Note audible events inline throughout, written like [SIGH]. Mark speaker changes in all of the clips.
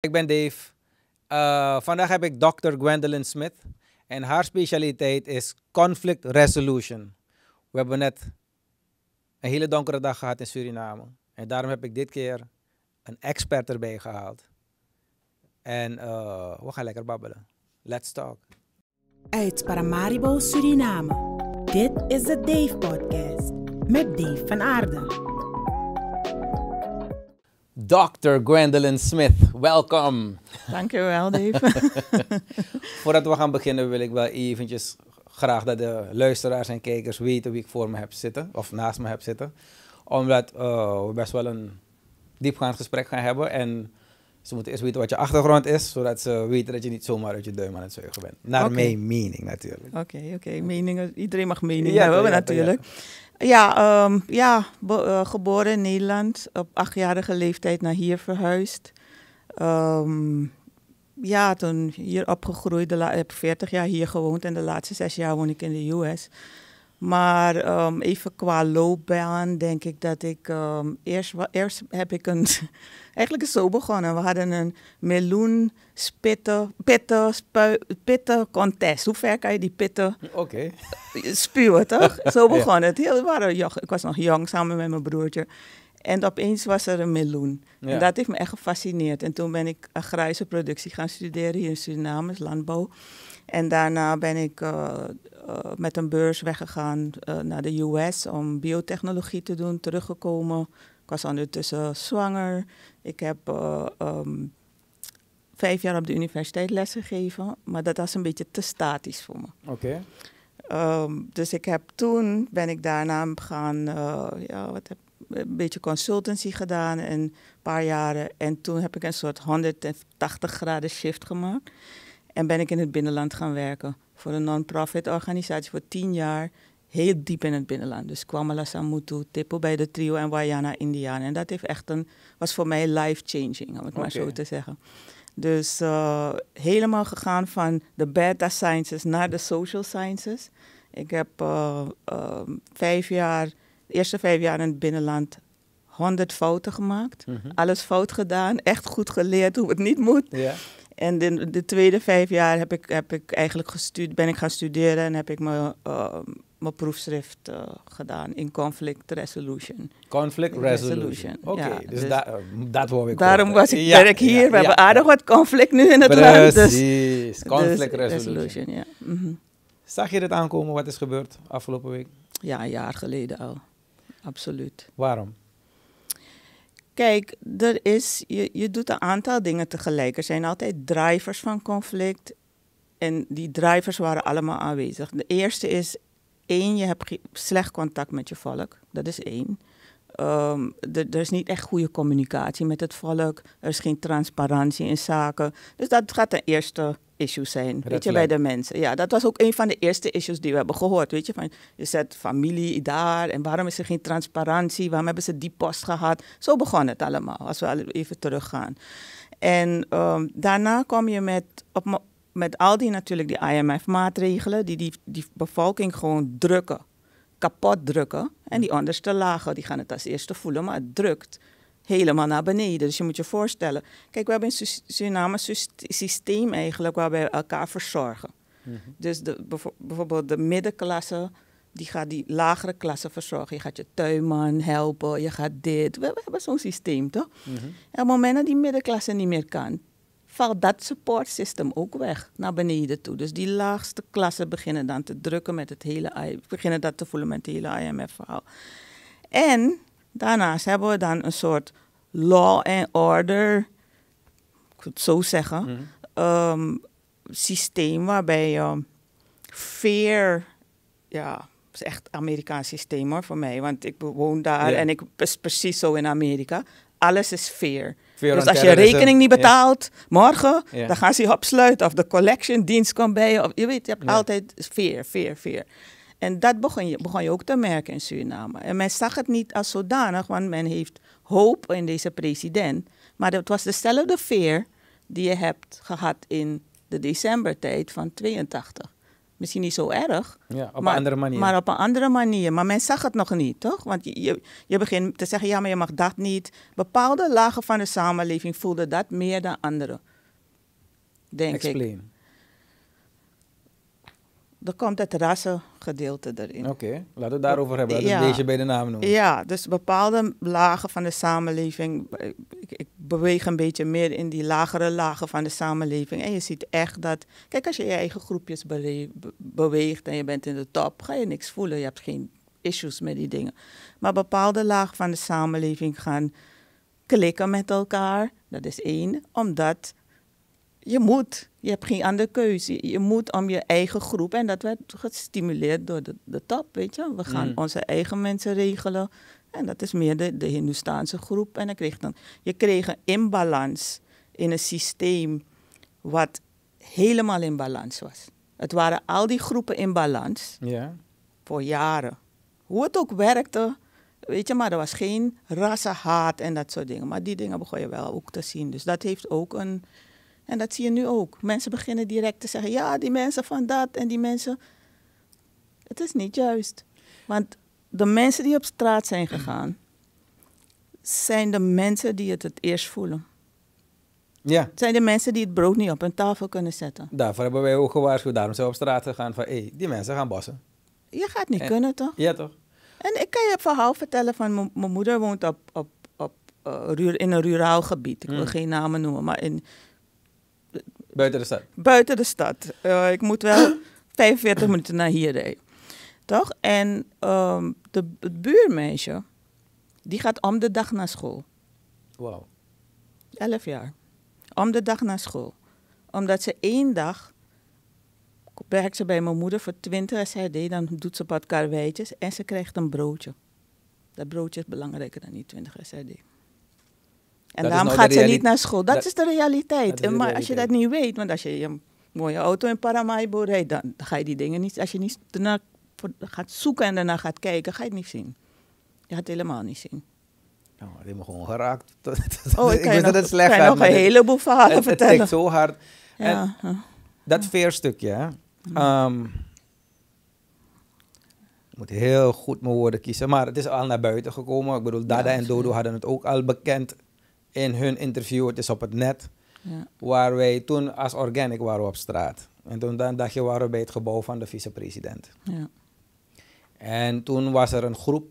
Speaker 1: Ik ben Dave. Eh, vandaag heb ik Dr. Gwendolyn Smith en haar specialiteit is conflict resolution. We hebben net een hele donkere dag gehad in Suriname en daarom heb ik dit keer een expert erbij gehaald. En uh, we gaan lekker babbelen. Let's talk. Uit
Speaker 2: Paramaribo, Suriname. Dit is de Dave Podcast met Dave van Aarden.
Speaker 1: Dr. Gwendolyn Smith, welkom. Dankjewel, Dave. [LAUGHS] [LAUGHS] Voordat we gaan beginnen wil ik wel eventjes graag dat de luisteraars en kijkers weten wie ik voor me heb zitten, of naast me heb zitten. Omdat eh, we best wel een diepgaand gesprek gaan hebben en ze moeten eerst weten wat je achtergrond is, zodat ze weten dat je niet zomaar uit je duim aan het zuigen bent. Naar mijn mening natuurlijk.
Speaker 2: Oké, oké. Meningen, iedereen mag meningen ja, hebben natuurlijk. Ja, ehm, ja eh, geboren in Nederland. Op achtjarige leeftijd naar hier verhuisd. Ehm, ja, toen hier opgegroeid. Ik heb 40 jaar hier gewoond en de laatste zes jaar woon ik in de US. Maar ehm, even qua loopbaan denk ik dat ik ehm, eerst, eerst heb ik een, [LAUGHS] eigenlijk is zo begonnen. We hadden een meloen spitten, pitten, spu, pitten contest. Hoe ver kan je die pitten okay. [LAUGHS] spuwen, toch? [LAUGHS] Zo begon het. Heel, waren, ik was nog jong, samen met mijn broertje. En opeens was er een meloen. En dat heeft me echt gefascineerd. En toen ben ik agrarische productie gaan studeren hier in Suriname, landbouw. En daarna ben ik eh, eh, met een beurs weggegaan eh, naar de US om biotechnologie te doen, teruggekomen. Ik was ondertussen zwanger. Ik heb eh, ehm, vijf jaar op de universiteit lesgegeven, maar dat was een beetje te statisch voor me. Oké. Ehm, dus ik heb toen, ben ik daarna gaan, ja, wat heb, een beetje consultancy gedaan een paar jaren. En toen heb ik een soort 180 graden shift gemaakt en ben ik in het binnenland gaan werken voor een non-profit organisatie voor tien jaar heel diep in het binnenland. Dus Kwamala Samutu, Tippo bij de trio en Wayana Indianen. En dat heeft echt een, was voor mij life-changing, om het maar zo te zeggen. Dus eh, helemaal gegaan van de beta sciences naar de social sciences. Ik heb eh, ehm, vijf jaar, de eerste vijf jaar in het binnenland honderd fouten gemaakt. Mhm. Alles fout gedaan, echt goed geleerd hoe het niet moet. En de, de, tweede vijf jaar heb ik, heb ik eigenlijk gestudeerd, ben ik gaan studeren en heb ik mijn, eh, mijn proefschrift eh, gedaan in conflict resolution. Conflict resolution. Oké, okay, ja, dus, dus eh, dat wou ik Daarom was ik, ja, hier. we hebben aardig wat conflict nu in het Precies. land. Dus- Precies, dus, conflict resolution. Ja. Mhm.
Speaker 1: Zag je dit aankomen, wat is gebeurd afgelopen week? Ja, een jaar geleden al. Absoluut.
Speaker 2: Waarom? Kijk, er is, je, je doet een aantal dingen tegelijk. Er zijn altijd drivers van conflict. En die drivers waren allemaal aanwezig. De eerste is, één, je hebt slecht contact met je volk. Dat is één. Um, er is niet echt goede communicatie met het volk. Er is geen transparantie in zaken. Dus dat gaat de eerste issue zijn, weet je, bij de mensen. Ja, dat was ook een van de eerste issues die we hebben gehoord, weet je. Van, je zet familie daar en waarom is er geen transparantie? Waarom hebben ze die post gehad? Zo begon het allemaal, als we even teruggaan. En ehm, daarna kom je met, op, met al die natuurlijk die IMF-maatregelen... die die, die bevolking gewoon drukken kapot drukken. En die onderste lagen, die gaan het als eerste voelen, maar het drukt helemaal naar beneden. Dus je moet je voorstellen, kijk, we hebben een tsunami systeem eigenlijk waar we elkaar verzorgen. Mhm. Dus de, bijvoorbeeld de middenklasse, die gaat die lagere klasse verzorgen. Je gaat je tuinman helpen, je gaat dit. We, hebben zo'n systeem, toch? En mhm. op het moment dat die middenklasse niet meer kan, valt dat system ook weg naar beneden toe. Dus die laagste klassen beginnen dan te drukken met het hele, beginnen dat te voelen met het hele IMF-verhaal. En daarnaast hebben we dan een soort law and order, ik moet het zo zeggen, mhm. ehm, systeem waarbij um, fear, ja, is echt Amerikaans systeem hoor voor mij, want ik woon daar en ik is precies zo in Amerika. Alles is fear. Dus als je rekening niet betaalt, morgen, dan gaan ze je opsluiten. Of de collection dienst komt bij je. Of, je weet, je hebt altijd veer, veer, veer. En dat begon je, begon je ook te merken in Suriname. En men zag het niet als zodanig, want men heeft hoop in deze president. Maar dat was dezelfde veer die je hebt gehad in de decembertijd van 82 misschien niet zo erg.
Speaker 1: Ja, op maar, een andere manier. Maar
Speaker 2: op een andere manier. Maar men zag het nog niet, toch? Want je, je begint te zeggen, ja, maar je mag dat niet. Bepaalde lagen van de samenleving voelden dat meer dan anderen. Denk Explain. ik dan komt het rassengedeelte erin. Oké, laten we het daarover hebben. Laten we deze bij de naam noemen. Ja, dus bepaalde lagen van de samenleving. Ik, ik, beweeg een beetje meer in die lagere lagen van de samenleving. En je ziet echt dat. Kijk, als je je eigen groepjes beweegt en je bent in de top, ga je niks voelen. Je hebt geen issues met die dingen. Maar bepaalde lagen van de samenleving gaan klikken met elkaar. Dat is één, omdat je moet. Je hebt geen andere keuze. Je moet om je eigen groep. En dat werd gestimuleerd door de, de top, weet je. We gaan mm. onze eigen mensen regelen. En dat is meer de, de Hindoestaanse groep. En dan kreeg dan, je kreeg een imbalans in een systeem wat helemaal in balans was. Het waren al die groepen in balans voor jaren. Hoe het ook werkte, weet je, maar er was geen rassenhaat en dat soort dingen. Maar die dingen begon je wel ook te zien. Dus dat heeft ook een en dat zie je nu ook. Mensen beginnen direct te zeggen, ja, die mensen van dat en die mensen. Het is niet juist. Want de mensen die op straat zijn gegaan, zijn de mensen die het het eerst voelen. Ja. zijn de mensen die het brood niet op hun tafel kunnen zetten.
Speaker 1: Daarvoor hebben wij ook gewaarschuwd. Daarom zijn we op straat gegaan van, hé, hey, die
Speaker 2: mensen gaan bossen. Je gaat niet kunnen, toch? Ja, toch? En ik kan je een verhaal vertellen van mijn moeder woont op, op, op, eh, in een ruraal gebied. Ik wil hmm. geen namen noemen, maar in Buiten de stad? Buiten de stad. Eh, ik moet wel 45 [CLEARS THROAT] minuten naar hier rijden. Toch? En ehm, de, het buurmeisje, die gaat om de dag naar school. Wauw. 11 jaar. Om de dag naar school. Omdat ze één dag werkt ze bij mijn moeder voor 20 SRD, dan doet ze wat karweitjes en ze krijgt een broodje. Dat broodje is belangrijker dan die 20 SRD. En daarom nou gaat ze niet naar school. Dat, is de realiteit. maar als je dat niet weet, want als je een mooie auto in Paramaribo rijdt, dan ga je die dingen niet, als je niet daarna gaat zoeken en daarna gaat kijken, ga je het niet zien. Je gaat het helemaal niet zien.
Speaker 1: Nou, die heeft gewoon geraakt. [LAUGHS] Oh, ik, wist dat het slecht gaat. nog een heleboel verhalen het, vertellen. Het tikt zo hard. Ja. dat ja. veerstukje, hè. Ehm, moet heel goed mijn woorden kiezen. Maar het is al naar buiten gekomen. Ik bedoel, Dada en Dodo hadden het ook al bekend in hun interview, het is op het net, waar wij toen als organic waren op straat. En toen dan dacht je, waren we bij het gebouw van de vicepresident. Ja. En toen was er een groep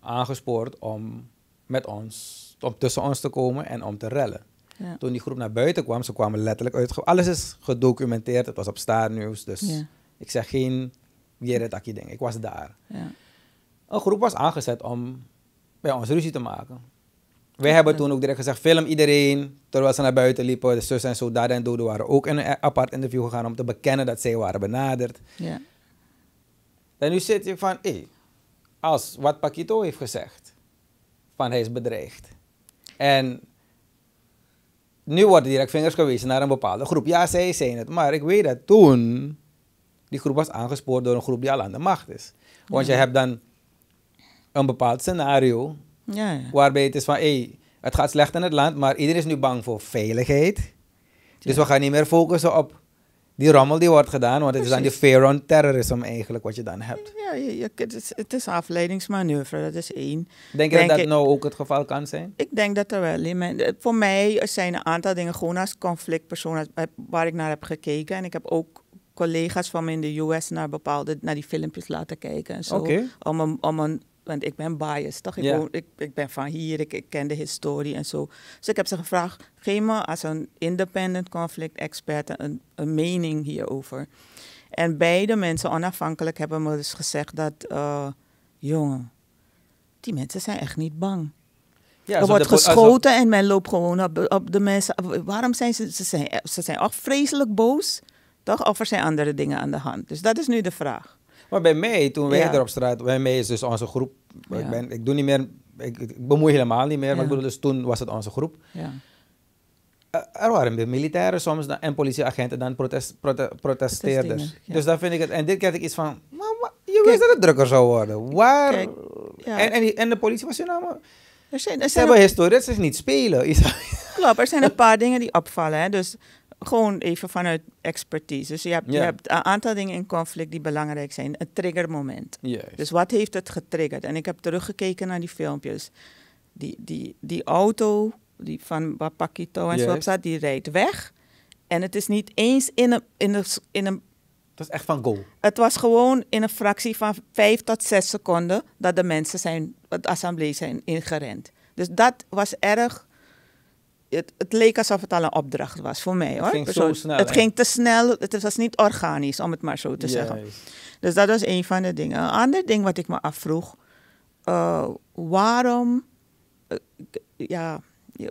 Speaker 1: aangespoord om met ons, om tussen ons te komen en om te rellen. Ja. Toen die groep naar buiten kwam, ze kwamen letterlijk uit. Alles is gedocumenteerd, het was op staarnieuws, dus ik zeg geen Jeretakje ding, ik was daar. Een groep was aangezet om bij ons ruzie te maken. Wij hebben toen ook direct gezegd, film iedereen. Terwijl ze naar buiten liepen, de zus en zo, en Dodo waren ook in een apart interview gegaan om te bekennen dat zij waren benaderd. Ja. En nu zit je van, hé, als wat Pakito heeft gezegd, van hij is bedreigd. En nu worden direct vingers gewezen naar een bepaalde groep. Ja, zij zijn het, maar ik weet dat toen die groep was aangespoord door een groep die al aan de macht is. Want je hebt dan een bepaald scenario ja, Waarbij het is van, hey, het gaat slecht in het land, maar iedereen is nu bang voor veiligheid. Dus we gaan niet meer focussen op die rommel die wordt gedaan, want het is dan die fear on terrorism eigenlijk wat je dan hebt.
Speaker 2: Ja, je, het, is, het afleidingsmanoeuvre, dat is één. Denk je dat dat
Speaker 1: nou ook het geval kan zijn? Ik
Speaker 2: denk dat er wel. voor mij zijn een aantal dingen gewoon als conflictpersoon eh, waar ik naar heb gekeken. En ik heb ook collega's van me in de US naar bepaalde, naar die filmpjes laten kijken en zo. Om, een, om een want ik ben biased, toch? Ik, ik, ik, ben van hier, ik, ik, ken de historie en zo. Dus ik heb ze gevraagd, geef me als een independent conflict expert een, een mening hierover. En beide mensen onafhankelijk hebben me dus gezegd dat, eh, jongen, die mensen zijn echt niet bang.
Speaker 1: Ja, er wordt geschoten
Speaker 2: en men loopt gewoon op, de mensen. Waarom zijn ze, ze zijn, ze zijn ook vreselijk boos, toch? Of er zijn andere dingen aan de hand. Dus dat is nu de vraag.
Speaker 1: Maar bij mij, toen wij er op straat, bij mij is dus onze groep. Ik, ben, ik doe niet meer, ik, bemoei helemaal niet meer. Maar ik bedoel, dus toen was het onze groep. Ja eh, er waren militairen soms en politieagenten dan protest, protesteerders. Dus daar vind ik het. En dit kreeg ik iets van.
Speaker 2: Mama, je
Speaker 1: wist dat het drukker zou worden. Waar?
Speaker 2: ja. en, en, de politie was je nou. Maar, er zijn, er zijn ze hebben
Speaker 1: historisch, niet spelen.
Speaker 2: [LAUGHS] Klopt, er zijn een paar dingen die opvallen. Hè. Dus gewoon even vanuit expertise. Dus je hebt, je hebt een aantal dingen in conflict die belangrijk zijn. Een triggermoment. Juist. Dus wat heeft het getriggerd? En ik heb teruggekeken naar die filmpjes. Die, die, die auto die van Bapakito en zo zat, die rijdt weg. En het is niet eens in een, in een, in een het was echt van goal. Het was gewoon in een fractie van vijf tot zes seconden dat de mensen zijn, het assemblee zijn ingerend. Dus dat was erg het, het, leek alsof het al een opdracht was voor mij. Hoor. Het ging Het ging te snel, het was niet organisch, om het maar zo te zeggen. Dus dat was een van de dingen. Een ander ding wat ik me afvroeg, eh, waarom, eh, ja,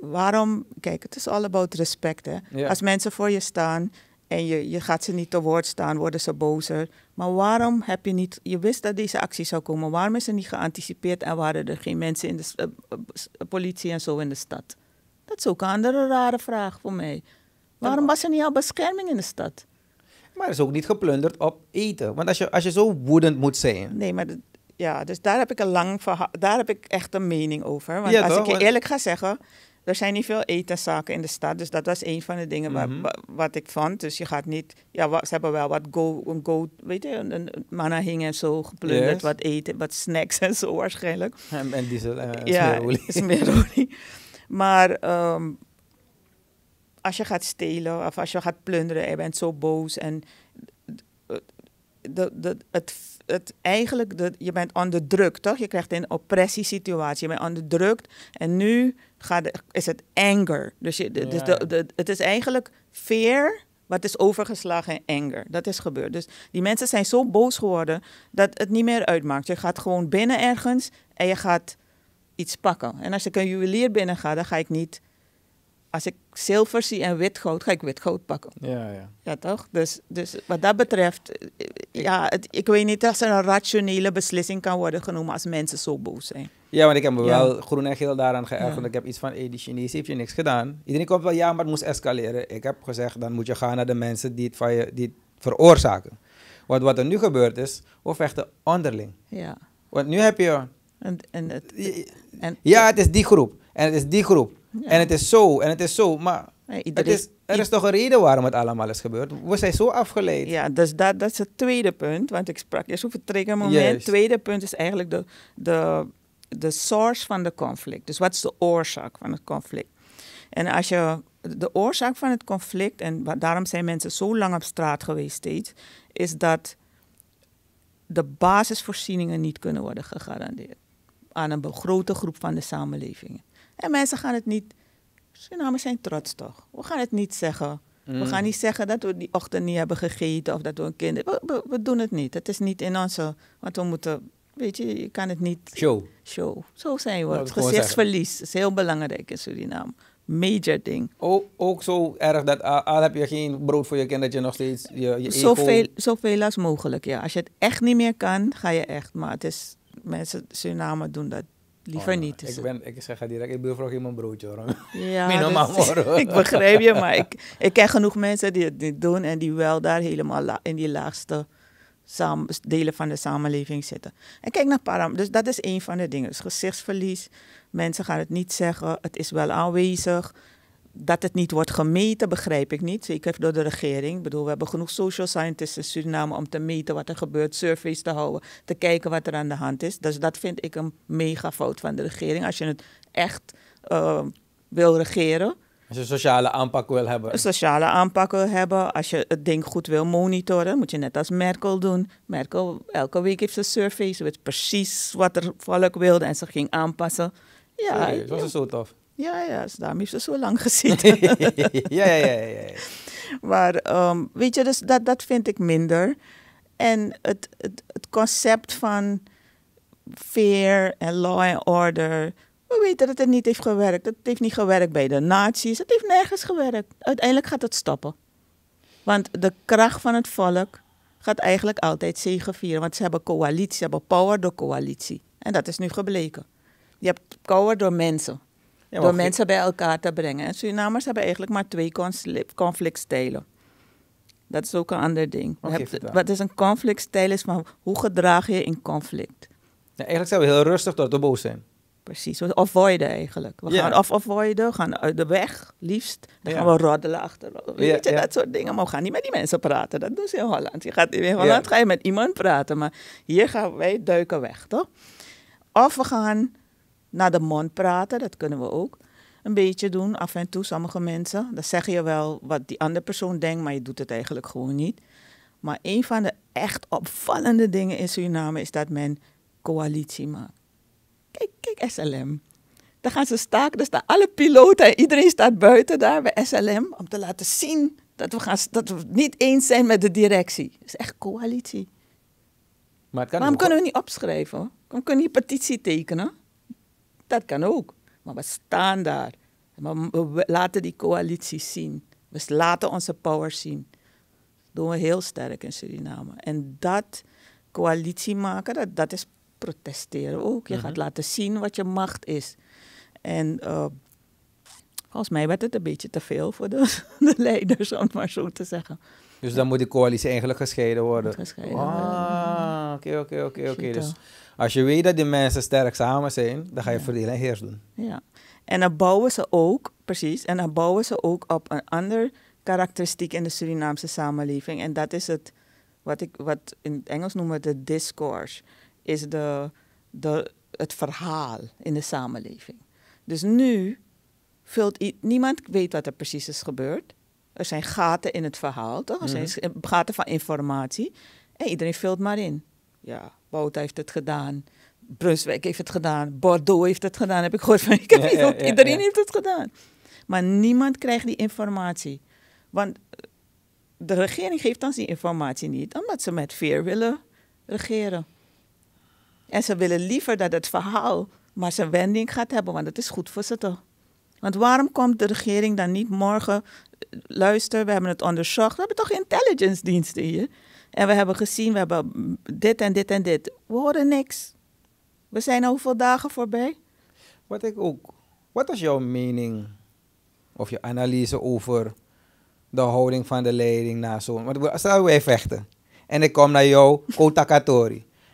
Speaker 2: waarom, kijk, het is all about respect. Hè? Als mensen voor je staan en je, je gaat ze niet te woord staan, worden ze bozer. Maar waarom heb je niet, je wist dat deze actie zou komen, waarom is er niet geanticipeerd en waren er geen mensen in de eh, politie en zo in de stad? Dat is ook een andere rare vraag voor mij. Waarom was er niet al bescherming in de stad?
Speaker 1: Maar is ook niet geplunderd op eten. Want als je, als je zo woedend moet zijn. Nee, maar
Speaker 2: ja, dus daar heb ik een lang verhaal. Daar heb ik echt een mening over. Want als ik je eerlijk ga zeggen, er zijn niet veel etenzaken in de stad. Dus dat was een van de dingen mhm. wat, ik vond. Dus je gaat niet. Ja, ze hebben wel wat go, een go weet je, een, een manahing en zo geplunderd. Wat eten, wat snacks en zo waarschijnlijk.
Speaker 1: En, en diesel
Speaker 2: en eh, ja, smeerolie. Maar ehm, als je gaat stelen of als je gaat plunderen, je bent zo boos en de, de, het, het, eigenlijk, dat je bent onder druk, toch? Je krijgt een oppressiesituatie, je bent onderdrukt en nu gaat, is het anger. Dus, je, dus de, het is eigenlijk fear, wat is overgeslagen in anger. Dat is gebeurd. Dus die mensen zijn zo boos geworden dat het niet meer uitmaakt. Je gaat gewoon binnen ergens en je gaat iets pakken. En als ik een juwelier binnen ga, dan ga ik niet. Als ik zilver zie en witgoud, ga ik witgoud pakken. Ja, ja. ja toch? Dus, dus wat dat betreft, ja, ik weet niet of er een rationele beslissing kan worden genomen als mensen zo boos zijn.
Speaker 1: Ja, want ik heb me wel groen en geel daaraan geërgerd. Want ik heb iets van, hey, die Chinees heeft je niks gedaan. Iedereen komt wel, ja, maar het moest escaleren. Ik heb gezegd, dan moet je gaan naar de mensen die het, van je, die veroorzaken. Want wat er nu gebeurt is, we vechten onderling. Ja. Want nu heb je
Speaker 2: en, en
Speaker 1: ja, het is die groep. En het is die groep. En het is zo, en het is zo. Maar het is, er is
Speaker 2: toch een reden waarom het allemaal is gebeurd. We zijn zo afgeleid. Ja, dus dat, dat is het tweede punt. Want ik sprak eerst over het triggermoment. Het tweede punt is eigenlijk de, de, de source van de conflict. Dus wat is de oorzaak van het conflict? En als je de oorzaak van het conflict, en daarom zijn mensen zo lang op straat geweest steeds, is dat de basisvoorzieningen niet kunnen worden gegarandeerd aan een grote groep van de samenleving. En mensen gaan het niet. Surinamers zijn trots toch? We gaan het niet zeggen. We mm. gaan niet zeggen dat we die ochtend niet hebben gegeten of dat we een kind. We, we, doen het niet. Het is niet in onze. Want we moeten. Weet je, je kan het niet. Show. Show. Zo zijn we. het gezichtsverlies is heel belangrijk in Suriname.
Speaker 1: Major ding. Ook, ook zo erg dat al heb je geen brood voor je kind, dat je nog steeds je, je zoveel,
Speaker 2: zoveel als mogelijk, ja. Als je het echt niet meer kan, ga je echt. Maar het is mensen Suriname doen dat liever oh, niet. ik, dus
Speaker 1: ben, ik zeg het direct, ik bedoel vroeg in mijn broodje hoor. [LAUGHS] Ja, [LAUGHS] ik begrijp je, maar
Speaker 2: ik, ik ken genoeg mensen die het niet doen en die wel daar helemaal in die laagste delen van de samenleving zitten. En kijk naar param, dus dat is een van de dingen. Dus gezichtsverlies, mensen gaan het niet zeggen, het is wel aanwezig dat het niet wordt gemeten, begrijp ik niet. Zeker door de regering. Ik bedoel, we hebben genoeg social scientists in Suriname om te meten wat er gebeurt, surveys te houden, te kijken wat er aan de hand is. Dus dat vind ik een mega fout van de regering. Als je het echt eh, wil regeren.
Speaker 1: Als je een sociale aanpak wil hebben. Een
Speaker 2: sociale aanpak wil hebben. Als je het ding goed wil monitoren, moet je net als Merkel doen. Merkel, elke week heeft ze surveys. Ze weet precies wat er volk wilde en ze ging aanpassen. Ja, dat was zo tof. Ja, ja, daarom heeft ze zo lang gezeten. [LAUGHS] ja, ja, ja, ja, Maar ehm, weet je, dus dat, dat vind ik minder. En het, het, concept van fair en law and order. We weten dat het niet heeft gewerkt. Het heeft niet gewerkt bij de nazi's. Het heeft nergens gewerkt. Uiteindelijk gaat het stoppen. Want de kracht van het volk gaat eigenlijk altijd zegevieren. Want ze hebben coalitie, ze hebben power door coalitie. En dat is nu gebleken. Je hebt power door mensen door mensen bij elkaar te brengen. En Surinamers hebben eigenlijk maar twee conflictstijlen. Dat is ook een ander ding. wat is een conflictstijl is van hoe gedraag je in conflict? eigenlijk zijn we heel rustig door de boos zijn. Precies, we avoiden eigenlijk. We gaan of avoiden, gaan uit de weg, liefst. Dan gaan we roddelen achter. Weet je, dat soort dingen. Maar we gaan niet met die mensen praten. Dat doen ze in Holland. Je gaat, in Holland ga je met iemand praten, maar hier gaan wij duiken weg, toch? Of we gaan naar de mond praten, dat kunnen we ook een beetje doen, af en toe, sommige mensen. Dan zeg je wel wat die andere persoon denkt, maar je doet het eigenlijk gewoon niet. Maar een van de echt opvallende dingen in Suriname is dat men coalitie maakt. Kijk, kijk SLM. Dan gaan ze staken, dus staan alle piloten en iedereen staat buiten daar bij SLM om te laten zien dat we, gaan, dat we niet eens zijn met de directie. Het is echt coalitie.
Speaker 1: Maar Waarom kunnen
Speaker 2: we niet opschrijven? Waarom kunnen we niet petitie tekenen? Dat kan ook. Maar we staan daar. We laten die coalitie zien. We laten onze power zien. Dat doen we heel sterk in Suriname. En dat coalitie maken, dat, dat is protesteren ook. Je mhm. gaat laten zien wat je macht is. En uh, volgens mij werd het een beetje te veel voor [LAUGHS] de, leiders, om het maar zo te zeggen.
Speaker 1: Dus dan moet die coalitie eigenlijk gescheiden worden. Gescheiden ah, oké, oké, oké, oké. Dus als je weet dat die mensen sterk samen zijn, dan ga je ja. verdelen en heers
Speaker 2: doen. Ja. En dan bouwen ze ook, precies, en dan bouwen ze ook op een ander karakteristiek in de Surinaamse samenleving. En dat is het, wat, ik, wat in het Engels noemen de discourse, is de, de, het verhaal in de samenleving. Dus nu vult niemand weet wat er precies is gebeurd. Er zijn gaten in het verhaal, toch? Er zijn mhm. gaten van informatie. En iedereen vult maar in. Ja, Bout heeft het gedaan. Brunswijk heeft het gedaan. Bordeaux heeft het gedaan. Heb ik gehoord van ik heb Iedereen heeft het gedaan. Maar niemand krijgt die informatie. Want eh, de regering geeft ons die informatie niet, omdat ze met veer willen regeren. En ze willen liever dat het verhaal maar zijn wending gaat hebben, want het is goed voor ze toch. Want waarom komt de regering dan niet morgen, eh, luister, we hebben het onderzocht, we hebben toch intelligence diensten hier. En we hebben gezien, we hebben dit en dit en dit. We horen niks. We zijn al hoeveel dagen voorbij? Wat ik ook.
Speaker 1: Wat is jouw mening of je analyse over de houding van de leiding na zo'n. Want stel wij vechten. En ik kom naar jou, Kota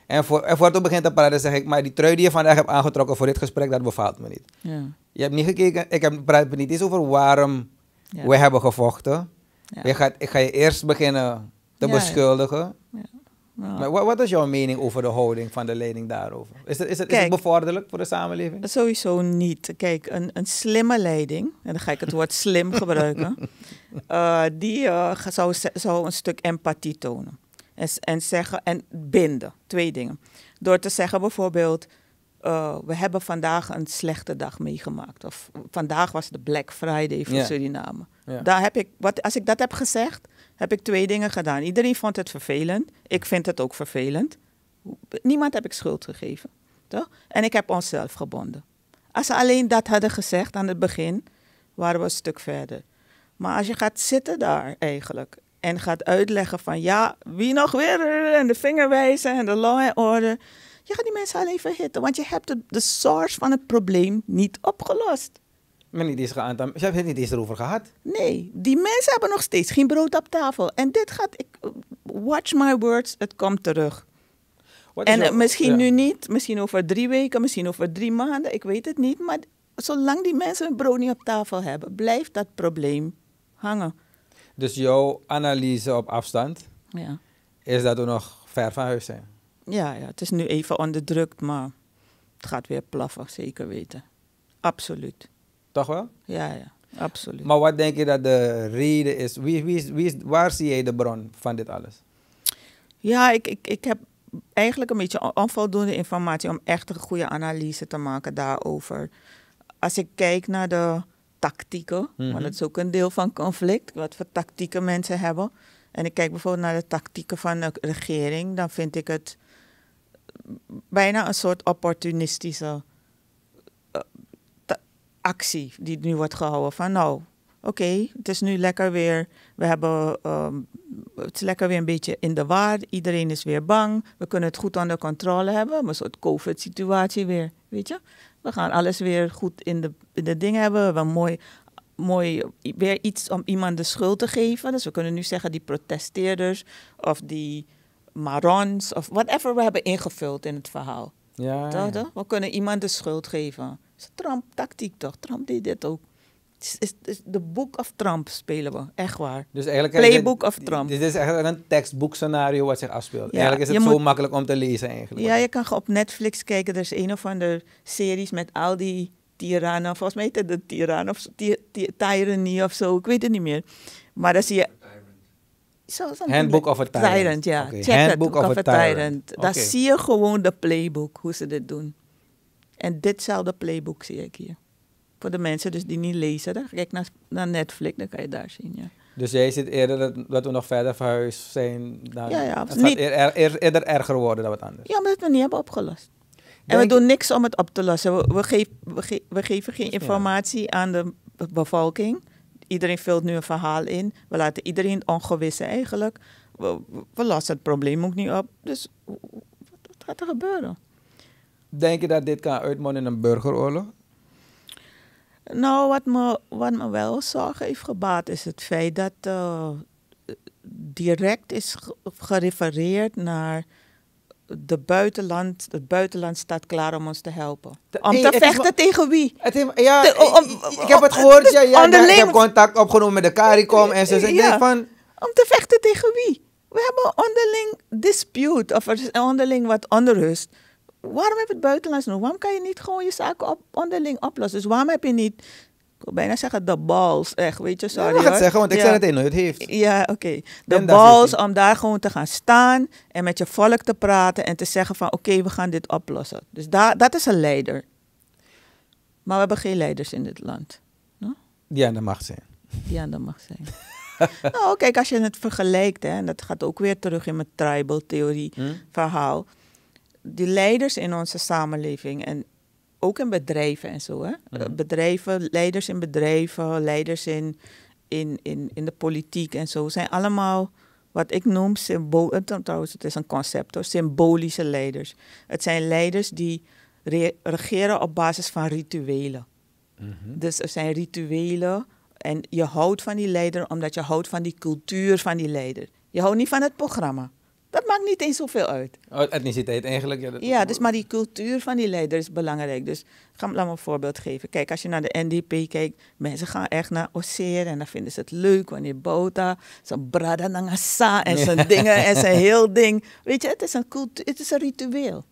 Speaker 1: En voor, voor het begint, te praten zeg ik, maar die trui die je vandaag hebt aangetrokken voor dit gesprek, dat bevaalt me niet. Ja. Je hebt niet gekeken, ik heb praat niet eens over waarom we hebben gevochten. ik ga je eerst beginnen de ja, beschuldigen. Ja. Maar wat, wat, is jouw mening over de houding van de leiding daarover? Is het, is het, is bevorderlijk voor de samenleving?
Speaker 2: Sowieso niet. Kijk, een, een slimme leiding, en dan ga ik het woord slim [LAUGHS] gebruiken, eh, die eh, zou, zou een stuk empathie tonen. En, en, zeggen, en binden, twee dingen. Door te zeggen bijvoorbeeld, eh, we hebben vandaag een slechte dag meegemaakt. Of vandaag was de Black Friday voor Suriname. Daar heb ik, wat, als ik dat heb gezegd, heb ik twee dingen gedaan. Iedereen vond het vervelend. Ik vind het ook vervelend. Niemand heb ik schuld gegeven. Toch? En ik heb onszelf gebonden. Als ze alleen dat hadden gezegd aan het begin, waren we een stuk verder. Maar als je gaat zitten daar eigenlijk en gaat uitleggen van ja, wie nog weer en de vinger wijzen en de law en order. Je gaat die mensen alleen verhitten, want je hebt de, de source van het probleem niet opgelost. Maar niet eens geaantam. Ze hebben het niet eens erover gehad. Nee, die mensen hebben nog steeds geen brood op tafel. En dit gaat, ik, watch my words, het komt terug. en eh, misschien nu niet, misschien over drie weken, misschien over drie maanden, ik weet het niet. Maar zolang die mensen hun brood niet op tafel hebben, blijft dat probleem hangen.
Speaker 1: Dus jouw analyse op afstand ja. is dat we nog ver van huis zijn?
Speaker 2: Ja, ja, het is nu even onderdrukt, maar het gaat weer plaffen, zeker weten. Absoluut. Toch wel?
Speaker 1: Ja, ja, absoluut. Maar wat denk je dat de reden is? Wie, wie, wie, waar zie jij de bron van dit alles?
Speaker 2: Ja, ik, ik, ik heb eigenlijk een beetje onvoldoende informatie om echt een goede analyse te maken daarover. Als ik kijk naar de tactieken, want het mhm. is ook een deel van conflict, wat voor tactieken mensen hebben. En ik kijk bijvoorbeeld naar de tactieken van de regering, dan vind ik het bijna een soort opportunistische actie die nu wordt gehouden. Van nou, oké, het is nu lekker weer. We hebben, ehm, het is lekker weer een beetje in de waar. Iedereen is weer bang. We kunnen het goed onder controle hebben. Een soort COVID-situatie weer, weet je. We gaan alles weer goed in de, in de dingen hebben. We hebben mooi, mooi weer iets om iemand de schuld te geven. Dus we kunnen nu zeggen die protesteerders of die marons of whatever we hebben ingevuld in het verhaal. Ja. ja. We kunnen iemand de schuld geven is Trump-tactiek toch? Trump deed dit ook. Is, is, de boek of Trump spelen we, echt waar. Dus eigenlijk Playbook
Speaker 1: of Trump. Dit is echt een tekstboek scenario wat zich afspeelt. eigenlijk is het zo makkelijk om te lezen eigenlijk.
Speaker 2: Ja, je kan op Netflix kijken. Er is een of andere series met al die tiranen. Volgens mij heet het de tyran of tyranny of zo. Ik weet het niet meer. Maar dan zie je... Handbook of a Tyrant. tyrant ja. Handbook of, a Tyrant. Daar zie je gewoon de playbook, hoe ze dit doen. En ditzelfde playbook zie ik hier. Voor de mensen dus die niet lezen, dan kijk naar, naar Netflix, dan kan je daar zien. Ja. Dus
Speaker 1: jij ziet eerder dat, we nog verder verhuisd zijn. Dan, ja, ja, het niet. eerder erger worden dan wat anders.
Speaker 2: Ja, maar dat we het niet hebben opgelost. En we doen niks om het op te lossen. We, we, we, we geven geen informatie aan de bevolking. Iedereen vult nu een verhaal in. We laten iedereen ongewisse eigenlijk. We, we lossen het probleem ook niet op. Dus wat gaat er gebeuren? Denk je dat dit kan uitmonden in een burgeroorlog? Nou, wat me, wat me wel zorgen heeft gebaat is het feit dat eh, direct is gerefereerd naar de buitenland, het buitenland staat klaar om ons te helpen. om te vechten tegen wie? ja, ik heb het gehoord. Ja, ja, ik heb
Speaker 1: contact opgenomen met de CARICOM. En ze van...
Speaker 2: Om te vechten tegen wie? We hebben onderling dispute of er is onderling wat onrust waarom heb je het buitenlands nodig? Waarom kan je niet gewoon je zaken op, onderling oplossen? Dus waarom heb je niet, ik wil bijna zeggen, de balls, echt, weet je, sorry ja, mag het zeggen, want ik ja. zei het in, het heeft. Ja, oké. De balls om daar gewoon te gaan staan en met je volk te praten en te zeggen van, oké, we gaan dit oplossen. Dus daar, dat is een leider. Maar we hebben geen leiders in dit land.
Speaker 1: No? Die aan de macht zijn.
Speaker 2: Die aan de macht zijn. [LAUGHS] nou, kijk, als je het vergelijkt, hè, en dat gaat ook weer terug in mijn tribal-theorie-verhaal. Hm? die leiders in onze samenleving en ook in bedrijven en zo. Hè? Mhm. Eh, bedrijven, leiders in bedrijven, leiders in, in, in, in de politiek en zo zijn allemaal wat ik noem symbolen. Eh, trouwens, het is een concept hoor, symbolische leiders. Het zijn leiders die regeren op basis van rituelen. Mhm. Dus er zijn rituelen en je houdt van die leider omdat je houdt van die cultuur van die leider. Je houdt niet van het programma. Dat maakt niet eens zoveel uit.
Speaker 1: Oh, etniciteit eigenlijk. Ja, ja, dus maar
Speaker 2: die cultuur van die leider is belangrijk. Dus ga, laat me een voorbeeld geven. Kijk, als je naar de NDP kijkt, mensen gaan echt naar Osseer en dan vinden ze het leuk wanneer Bota, zijn brada nangasa en zijn dingen en zijn [LAUGHS] heel ding. Weet je, het is een cultuur, het is een ritueel.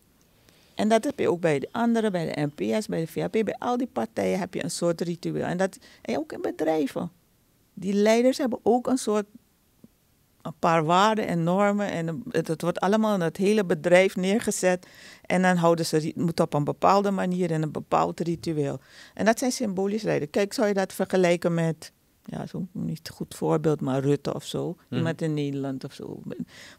Speaker 2: En dat heb je ook bij de anderen, bij de NPS, bij de VHP, bij al die partijen heb je een soort ritueel. En dat en ook in bedrijven. Die leiders hebben ook een soort een paar waarden en normen. En het, wordt allemaal in het hele bedrijf neergezet. En dan houden ze moet op een bepaalde manier in een bepaald ritueel. En dat zijn symbolisch rijden. Kijk, zou je dat vergelijken met ja, zo niet goed voorbeeld, maar Rutte of zo, mhm. iemand in Nederland of zo,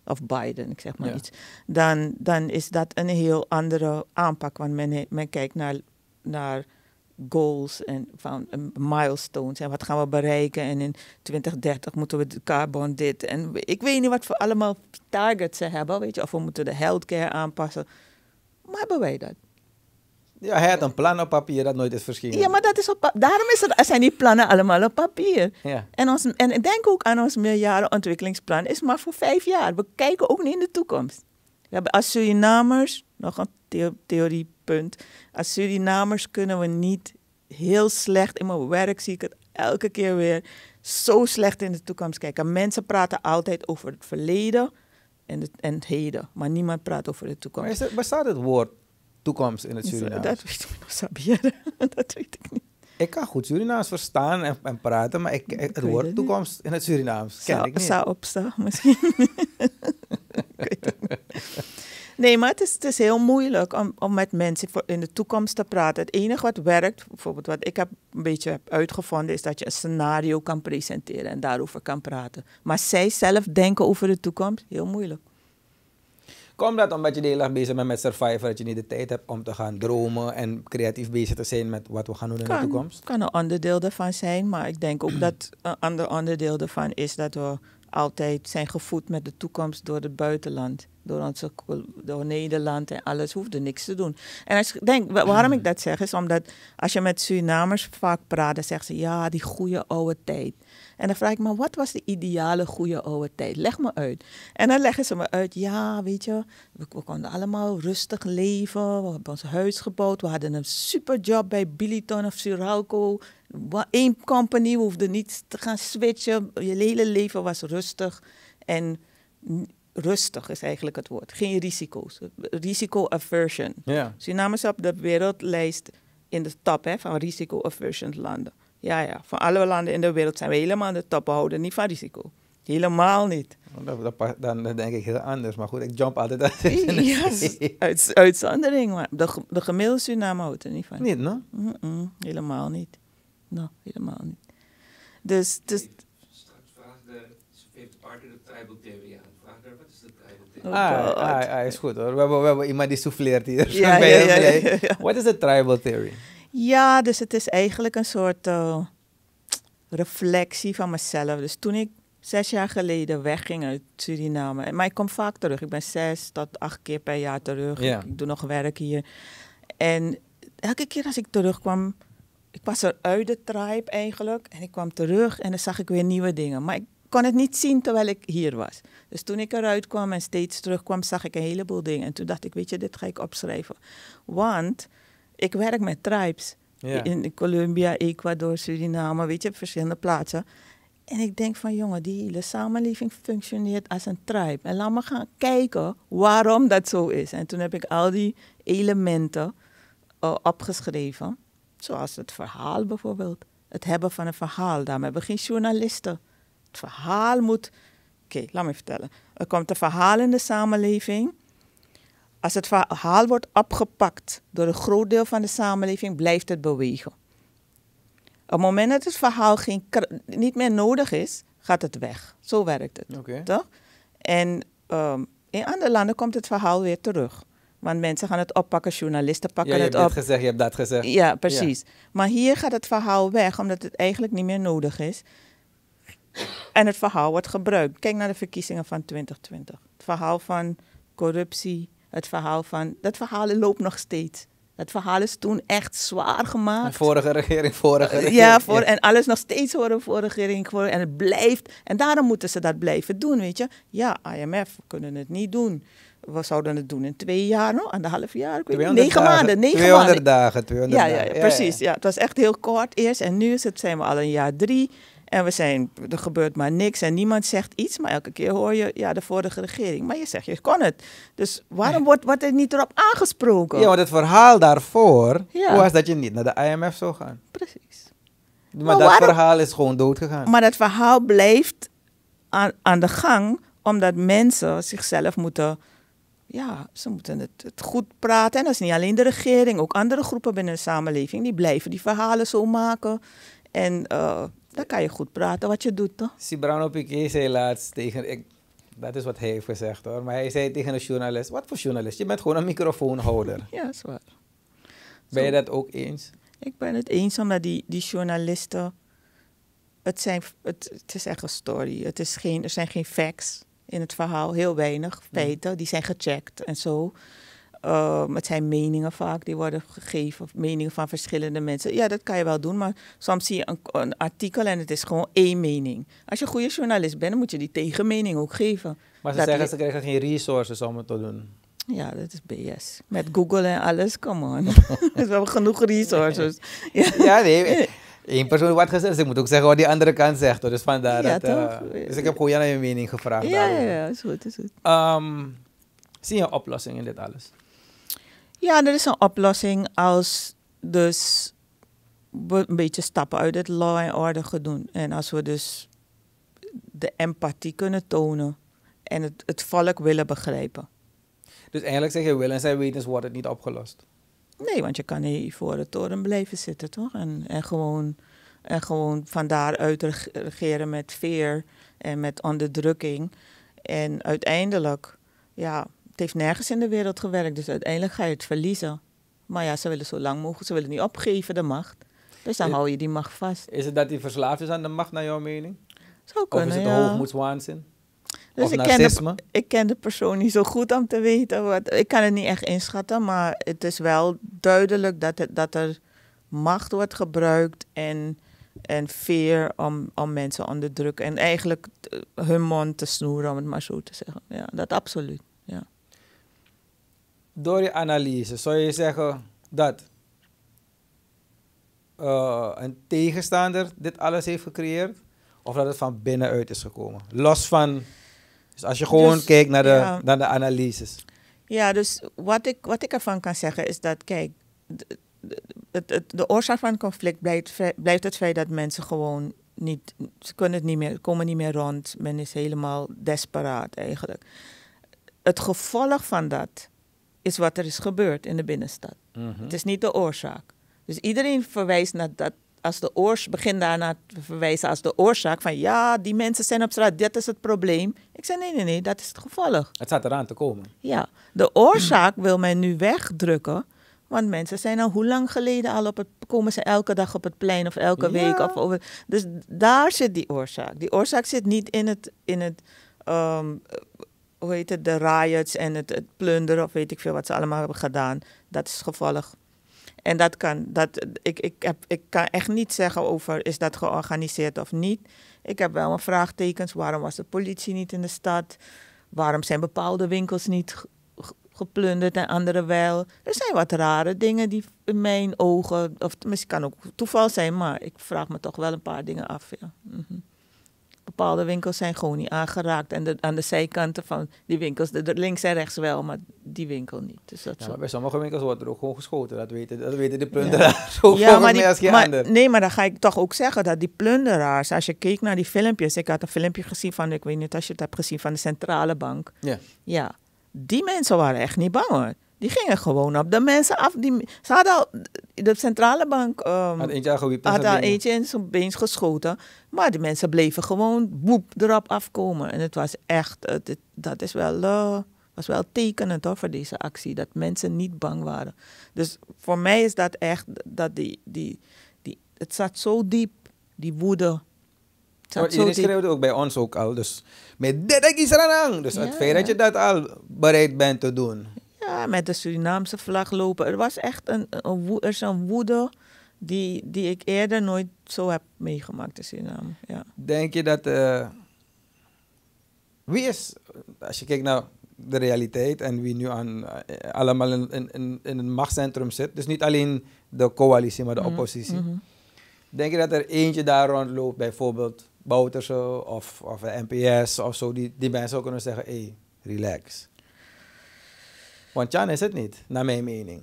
Speaker 2: of Biden, ik zeg maar iets, dan, dan is dat een heel andere aanpak. Want men, men kijkt naar, naar goals en van eh, milestones. En wat gaan we bereiken? En in 2030 moeten we de carbon dit. En ik weet niet wat voor allemaal targets ze hebben. Weet je, of we moeten de healthcare aanpassen. Maar hebben wij dat?
Speaker 1: Ja, hij had een plan op papier dat nooit is verschenen. Ja,
Speaker 2: maar dat is op daarom is er, zijn die plannen allemaal op papier. Ja. En, ons, en denk ook aan ons ontwikkelingsplan is maar voor vijf jaar. We kijken ook niet in de toekomst. We hebben als Surinamers, nog een theorie als Surinamers kunnen we niet heel slecht, in mijn werk zie ik het elke keer weer, zo slecht in de toekomst kijken. Mensen praten altijd over het verleden en het, en het heden, maar niemand praat over de toekomst.
Speaker 1: Maar is bestaat het woord toekomst in het Surinaams? Dat
Speaker 2: weet ik niet, [LAUGHS] dat
Speaker 1: weet ik niet. Ik kan goed Surinaams verstaan en, en praten, maar ik, het woord toekomst in het Surinaams ken ik niet. Zou
Speaker 2: opstaan misschien. [LAUGHS] [LAUGHS] Nee, maar het is, het is heel moeilijk om, om met mensen in de toekomst te praten. Het enige wat werkt, bijvoorbeeld wat ik heb een beetje heb uitgevonden, is dat je een scenario kan presenteren en daarover kan praten. Maar zij zelf denken over de toekomst, heel moeilijk. Komt dat omdat
Speaker 1: je de hele dag bezig bent met survival, dat je niet de tijd hebt om te gaan dromen en creatief bezig te zijn met wat we gaan doen in de toekomst? Kan een
Speaker 2: onderdeel ervan zijn, maar ik denk ook dat [CLEARS THROAT] een ander onderdeel ervan is dat we altijd zijn gevoed met de toekomst door het buitenland door, onze, door Nederland en alles, hoefde niks te doen. En als, denk, waarom ik dat zeg, is omdat als je met Surinamers vaak praat, dan zeggen ze ja, die goede oude tijd. En dan vraag ik me, wat was de ideale goede oude tijd? Leg me uit. En dan leggen ze me uit, ja, weet je, we, konden allemaal rustig leven, we hebben ons huis gebouwd, we hadden een superjob bij Billiton of Suralco. Eén company, we hoefden niet te gaan switchen, je hele leven was rustig. En rustig is eigenlijk het woord. Geen risico's. Risico-aversion. Ja. Suriname is op de wereldlijst in de top hè, van risico-aversion landen. Ja, ja. Van alle landen in de wereld zijn we helemaal aan de top. houden niet van risico. Helemaal niet. Nou, dan denk ik heel anders. Maar goed, ik jump altijd uit yes. [LAUGHS] [LAUGHS] Uit, uitzondering. Maar de, gemiddelde Suriname houdt er niet van. Niet, no? helemaal niet. No, helemaal niet. Dus... dus... Straks vraagt de... Heeft part de tribal theory Oh, ah, ah, ah, is goed hoor.
Speaker 1: We hebben, we iemand die souffleert hier. Ja, [LAUGHS] ja, ja, ja, Wat is de tribal theory?
Speaker 2: Ja, dus het is eigenlijk een soort eh, reflectie van mezelf. Dus toen ik zes jaar geleden wegging uit Suriname. Maar ik kom vaak terug. Ik ben zes tot acht keer per jaar terug. Ik doe nog werk hier. En elke keer als ik terugkwam, ik was er uit de tribe eigenlijk. En ik kwam terug en dan zag ik weer nieuwe dingen. Maar kon het niet zien terwijl ik hier was. Dus toen ik eruit kwam en steeds terugkwam, zag ik een heleboel dingen. En toen dacht ik, weet je, dit ga ik opschrijven. Want ik werk met tribes. In Colombia, Ecuador, Suriname, weet je, verschillende plaatsen. En ik denk van, jongen, die hele samenleving functioneert als een tribe. En laat me gaan kijken waarom dat zo is. En toen heb ik al die elementen eh, opgeschreven. Zoals het verhaal bijvoorbeeld. Het hebben van een verhaal. Daarom hebben geen journalisten. Het verhaal moet. Oké, laat me vertellen. Er komt een verhaal in de samenleving. Als het verhaal wordt opgepakt door een groot deel van de samenleving, blijft het bewegen. Op het moment dat het verhaal geen, niet meer nodig is, gaat het weg. Zo werkt het. Toch? En ehm, in andere landen komt het verhaal weer terug. Want mensen gaan het oppakken, journalisten pakken het op. Je hebt dit gezegd, je hebt dat gezegd. Ja, precies. Maar hier gaat het verhaal weg, omdat het eigenlijk niet meer nodig is. En het verhaal wordt gebruikt. Kijk naar de verkiezingen van 2020. Het verhaal van corruptie, het verhaal van. Dat verhaal loopt nog steeds. Het verhaal is toen echt zwaar gemaakt. De
Speaker 1: vorige regering, vorige eh, regering. Ja, voor, en
Speaker 2: alles nog steeds voor de vorige regering. Voor, en het blijft. En daarom moeten ze dat blijven doen, weet je. Ja, IMF, we kunnen het niet doen. We zouden het doen in twee jaar, no? anderhalf jaar. Ik negen dagen, maanden, negen 200 maanden. dagen, 200 ja, ja, ja, precies. Ja, het was echt heel kort eerst. En nu is het, zijn we al een jaar drie. En we zijn, er gebeurt maar niks en niemand zegt iets. Maar elke keer hoor je, ja, de vorige regering. Maar je zegt, je kon het. Dus waarom wordt, wordt er niet erop aangesproken? Ja, want
Speaker 1: het verhaal daarvoor ja. was dat je niet naar de IMF zou gaan. Precies. Maar, dat verhaal is gewoon doodgegaan. Maar
Speaker 2: dat verhaal blijft aan, aan de gang, omdat mensen zichzelf moeten ja, ze moeten het, goed praten. En dat is niet alleen de regering, ook andere groepen binnen de samenleving. Die blijven die verhalen zo maken. En eh, dan kan je goed praten wat je doet, toch? Sibrano Piquet
Speaker 1: zei laatst tegen... Ik, dat is wat hij heeft gezegd, hoor. Maar hij zei tegen een journalist... Wat voor journalist? Je bent gewoon een microfoonhouder. [LAUGHS] ja, is waar. Ben je dat ook eens?
Speaker 2: Ik ben het eens, omdat die, die journalisten... Het, zijn, het, het is echt een story. Het is geen, er zijn geen facts in het verhaal. Heel weinig hmm. feiten. Die zijn gecheckt en zo. Um, het zijn meningen vaak die worden gegeven, of meningen van verschillende mensen. Ja, dat kan je wel doen, maar soms zie je een, een artikel en het is gewoon één mening. Als je een goede journalist bent, moet je die tegenmening ook geven. Maar ze zeggen, dat ze
Speaker 1: krijgen geen resources om het te doen. Ja, dat is BS.
Speaker 2: Met Google en alles, come on. [LAUGHS] [LAUGHS] we
Speaker 1: hebben genoeg resources. ja. nee. Eén persoon wat gezegd, dus ik moet ook zeggen wat die andere kant zegt. Dus vandaar dat... Eh, dus ik heb gewoon naar je mening gevraagd. Ja, ja, is goed, is goed. Ehm, zie je een oplossing in dit alles?
Speaker 2: Ja, dat is een oplossing als dus we een beetje stappen uit het law en order gaan doen. En als we dus de empathie kunnen tonen en het, het volk willen begrijpen. Dus eigenlijk zeg je wil en zijn weten, wordt het niet opgelost. Nee, want je kan niet voor de toren blijven zitten, toch? En, en, gewoon, en gewoon van daaruit regeren met veer en met onderdrukking. En uiteindelijk, ja, heeft nergens in de wereld gewerkt, dus uiteindelijk ga je het verliezen. Maar ja, ze willen zo lang mogen, ze willen niet opgeven, de macht. Dus dan hou je die macht vast. Is het dat hij verslaafd is aan de macht, naar jouw mening? Zo kunnen, Of is het ja. hoogmoedswaanzin? Dus of ik narcisme? ken, de, ik ken de persoon niet zo goed om te weten. Wat, ik kan het niet echt inschatten, maar het is wel duidelijk dat, het, dat er macht wordt gebruikt en, en veer om, om mensen onder en eigenlijk hun mond te snoeren, om het maar zo te zeggen. Ja, dat absoluut
Speaker 1: door je analyse zou je zeggen dat eh, een tegenstander dit alles heeft gecreëerd? Of dat het van binnenuit is gekomen? Los van. Dus als je gewoon dus, kijkt naar de, naar de analyses.
Speaker 2: Ja, dus wat ik, wat ik ervan kan zeggen is dat, kijk, de, de, de, oorzaak van conflict blijft, blijft het feit dat mensen gewoon niet, ze kunnen het niet meer, komen niet meer rond. Men is helemaal desperaat eigenlijk. Het gevolg van dat is wat er is gebeurd in de binnenstad. Mhm. Het is niet de oorzaak. Dus iedereen verwijst naar dat als de oorzaak, begin daarna te verwijzen als de oorzaak van ja, die mensen zijn op straat, dit is het probleem. Ik zei nee, nee, nee, dat is het gevolg. Het staat eraan te komen. Ja, de oorzaak wil men nu wegdrukken, want mensen zijn al hoe lang geleden al op het, komen ze elke dag op het plein of elke week. Of over, dus daar zit die oorzaak. Die oorzaak zit niet in het, in het ehm, hoe heet het, de riots en het, het plunderen of weet ik veel wat ze allemaal hebben gedaan. Dat is gevolg. En dat kan, dat, ik, ik, heb, ik kan echt niet zeggen over is dat georganiseerd of niet. Ik heb wel mijn vraagtekens. Waarom was de politie niet in de stad? Waarom zijn bepaalde winkels niet geplunderd en andere wel? Er zijn wat rare dingen die in mijn ogen, of misschien kan ook toeval zijn, maar ik vraag me toch wel een paar dingen af. Ja. Mhm bepaalde winkels zijn gewoon niet aangeraakt. En de, aan de zijkanten van die winkels, de, de links en rechts wel, maar die winkel niet. Dus dat ja, bij
Speaker 1: sommige winkels wordt er ook gewoon geschoten. Dat weten, dat weten de plunderaars ja. maar die, maar,
Speaker 2: Nee, maar dan ga ik toch ook zeggen dat die plunderaars, als je keek naar die filmpjes. Ik had een filmpje gezien van, ik weet niet als je het hebt gezien, van de centrale bank. Ja. ja die mensen waren echt niet bang hoor. Die gingen gewoon op de mensen af. Die, ze hadden de centrale bank ehm, had
Speaker 1: eentje, had al eentje
Speaker 2: in zijn been geschoten. Maar de mensen bleven gewoon boep erop afkomen. En het was echt, dat is wel, eh, was wel tekenend hoor, voor deze actie. Dat mensen niet bang waren. Dus voor mij is dat echt, dat die, die, die, het zat zo diep, die woede. Maar iedereen schreeuwde
Speaker 1: ook bij ons ook al. Dus met dit is er aan. Dus het feit dat je dat al bereid bent te doen
Speaker 2: ja, met de Surinaamse vlag lopen. Er was echt een, een, woede, er is een woede die, die ik eerder nooit zo heb meegemaakt in Suriname. Ja.
Speaker 1: Denk je dat. Eh, wie is, als je kijkt naar de realiteit en wie nu aan, eh, allemaal in, in, in machtscentrum zit, dus niet alleen de coalitie, maar de mhm, oppositie. Mhm. Denk je dat er eentje daar rondloopt, bijvoorbeeld Bouterse of, of NPS of zo, die, die mensen ook kunnen zeggen: hé, hey, relax. Want Jan is het niet, naar mijn mening.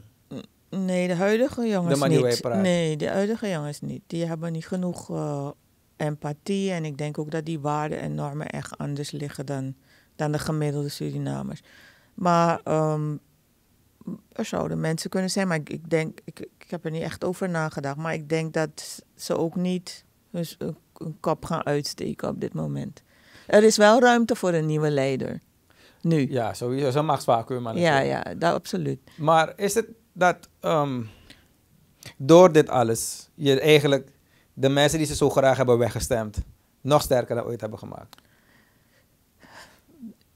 Speaker 2: Nee, de huidige jongens de niet. Nee, de huidige jongens niet. Die hebben niet genoeg uh, empathie. En ik denk ook dat die waarden en normen echt anders liggen dan, dan de gemiddelde Surinamers. Maar um, er zouden mensen kunnen zijn, maar ik, ik denk, ik, ik, heb er niet echt over nagedacht. Maar ik denk dat ze ook niet een hun kap gaan uitsteken op dit moment. Er is wel ruimte voor een nieuwe leider
Speaker 1: nu. Ja, sowieso. Zo'n machtsvacuum. Maar ja, ja, dat, absoluut. Maar is het dat ehm, door dit alles je eigenlijk de mensen die ze zo graag hebben weggestemd nog sterker dan ooit hebben gemaakt?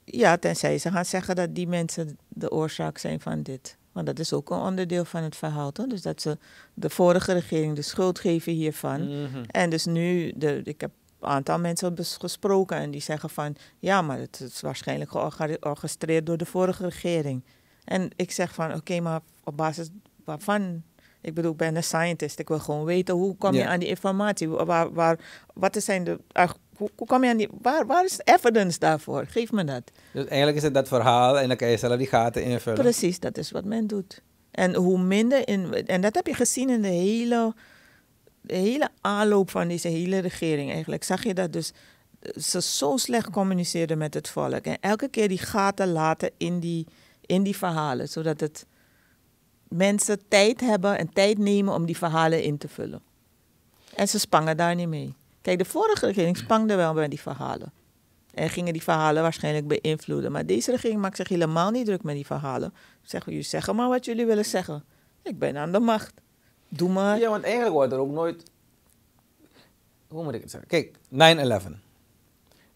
Speaker 2: Ja, tenzij ze gaan zeggen dat die mensen de oorzaak zijn van dit. Want dat is ook een onderdeel van het verhaal. Toch? Dus dat ze de vorige regering de schuld geven hiervan. Mhm. En dus nu, de, ik heb aantal mensen gesproken en die zeggen van ja, maar het is waarschijnlijk georchestreerd door de vorige regering. En ik zeg van oké, maar op basis waarvan? Ik bedoel, ik ben een scientist. Ik wil gewoon weten hoe kom je aan die informatie? Waar, wat zijn de, hoe, hoe kom je aan die, waar, waar is evidence daarvoor? Geef me dat.
Speaker 1: Dus eigenlijk is het dat verhaal en dan kan je zelf die gaten invullen. Precies,
Speaker 2: dat is wat men doet. En hoe minder in, en dat heb je gezien in de hele de hele aanloop van deze hele regering eigenlijk, zag je dat dus eh, ze zo slecht communiceerden met het volk. En elke keer die gaten laten in die, in die verhalen, zodat het mensen tijd hebben en tijd nemen om die verhalen in te vullen. En ze spangen daar niet mee. Kijk, de vorige regering spangde wel bij die verhalen. En gingen die verhalen waarschijnlijk beïnvloeden. Maar deze regering maakt zich helemaal niet druk met die verhalen. Zeggen, jullie zeggen maar wat jullie willen zeggen. Ik ben aan de macht doe maar. Ja, want eigenlijk wordt er ook
Speaker 1: nooit. Hoe moet ik het zeggen? Kijk, 9-11.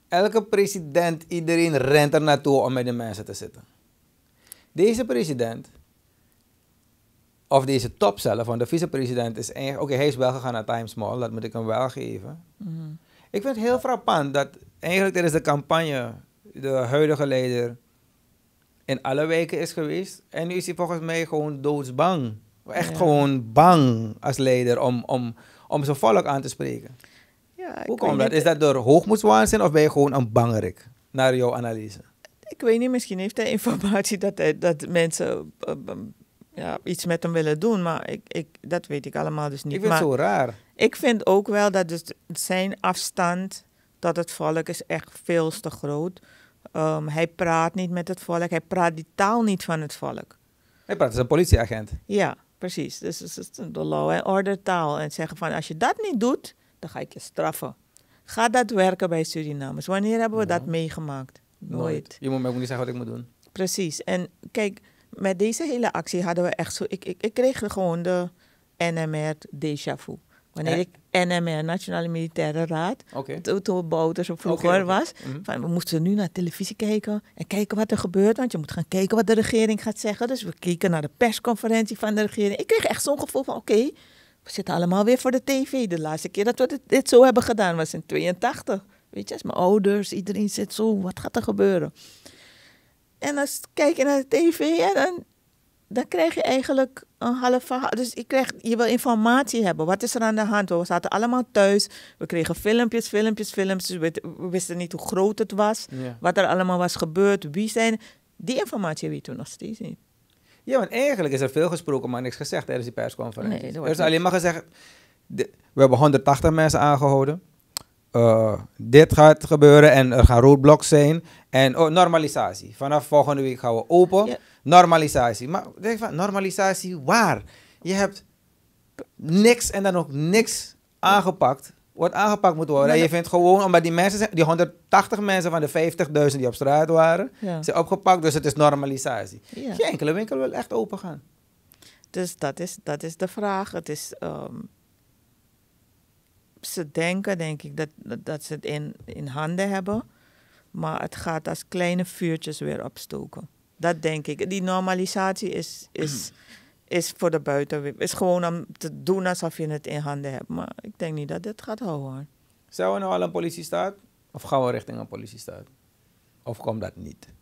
Speaker 1: Elke president, iedereen rent er naartoe om met de mensen te zitten. Deze president, of deze top zelf, want de vicepresident is eigenlijk. Oké, hij is wel gegaan naar Times Mall, dat moet ik hem wel geven. Mhm. Ik vind het heel frappant dat eigenlijk tijdens de campagne de huidige leider in alle wijken is geweest. En nu is hij volgens mij gewoon doodsbang Echt gewoon bang als leider om, om, om zijn volk aan te spreken.
Speaker 2: Ja, Hoe komt dat? Is
Speaker 1: dat door hoogmoedswaanzin of ben je gewoon een bangerik? Naar jouw analyse.
Speaker 2: Ik weet niet, misschien heeft hij informatie dat, hij, dat mensen eh, ja, iets met hem willen doen. Maar ik, ik, dat weet ik allemaal dus niet. Ik vind het zo raar. Ik vind ook wel dat dus zijn afstand tot het volk is echt veel te groot. Um, hij praat niet met het volk. Hij praat die taal niet van het volk.
Speaker 1: Hij praat als een politieagent.
Speaker 2: Ja. Precies, dus het is de law en order taal. En zeggen van als je dat niet doet, dan ga ik je straffen. Ga dat werken bij Surinamers. Wanneer hebben we dat meegemaakt? Nooit. Je moet mij niet zeggen wat ik moet doen. Precies. En kijk, met deze hele actie hadden we echt zo... Ik, ik, ik kreeg gewoon de NMR déjà vu. Wanneer eh? ik NMR, Nationale Militaire Raad, okay. toen to Bouters vroeger okay, was. Mhm. we moesten nu naar televisie kijken en kijken wat er gebeurt. Want je moet gaan kijken wat de regering gaat zeggen. Dus we keken naar de persconferentie van de regering. Ik kreeg echt zo'n gevoel van, oké, we zitten allemaal weer voor de tv. De laatste keer dat we dit, zo hebben gedaan was in 82. Weet je, als mijn ouders, iedereen zit zo, wat gaat er gebeuren? En dan kijk je naar de tv en dan dan krijg je eigenlijk een half verhaal. Dus ik krijg, je wil informatie hebben. Wat is er aan de hand? We zaten allemaal thuis. We kregen filmpjes, filmpjes, filmpjes. We, wisten niet hoe groot het was. Wat er allemaal was gebeurd. Wie zijn. Die informatie weten we nog steeds niet.
Speaker 1: Ja, want eigenlijk is er veel gesproken, maar niks gezegd tijdens die persconferentie. er is alleen maar gezegd... we hebben 180 mensen aangehouden. Eh, dit gaat gebeuren en er gaan roadblocks zijn. En oh, normalisatie. Vanaf volgende week gaan we open. Ja normalisatie. Maar denk van, normalisatie waar? Je hebt niks en dan ook niks aangepakt. Wat aangepakt moet worden. en je vindt gewoon, omdat die mensen, die 180 mensen van de 50.000 die op straat waren, zijn opgepakt. Dus het is normalisatie. Je Geen enkele winkel wil
Speaker 2: echt open gaan. Dus dat is, dat is de vraag. Het is, ehm, ze denken, denk ik, dat, dat ze het in, in handen hebben. Maar het gaat als kleine vuurtjes weer opstoken. Dat denk ik. Die normalisatie is, is, is voor de buiten Is gewoon om te doen alsof je het in handen hebt. Maar ik denk niet dat dit gaat houden.
Speaker 1: Zijn we nou al een politiestaat? Of gaan we richting een politiestaat? Of komt dat niet?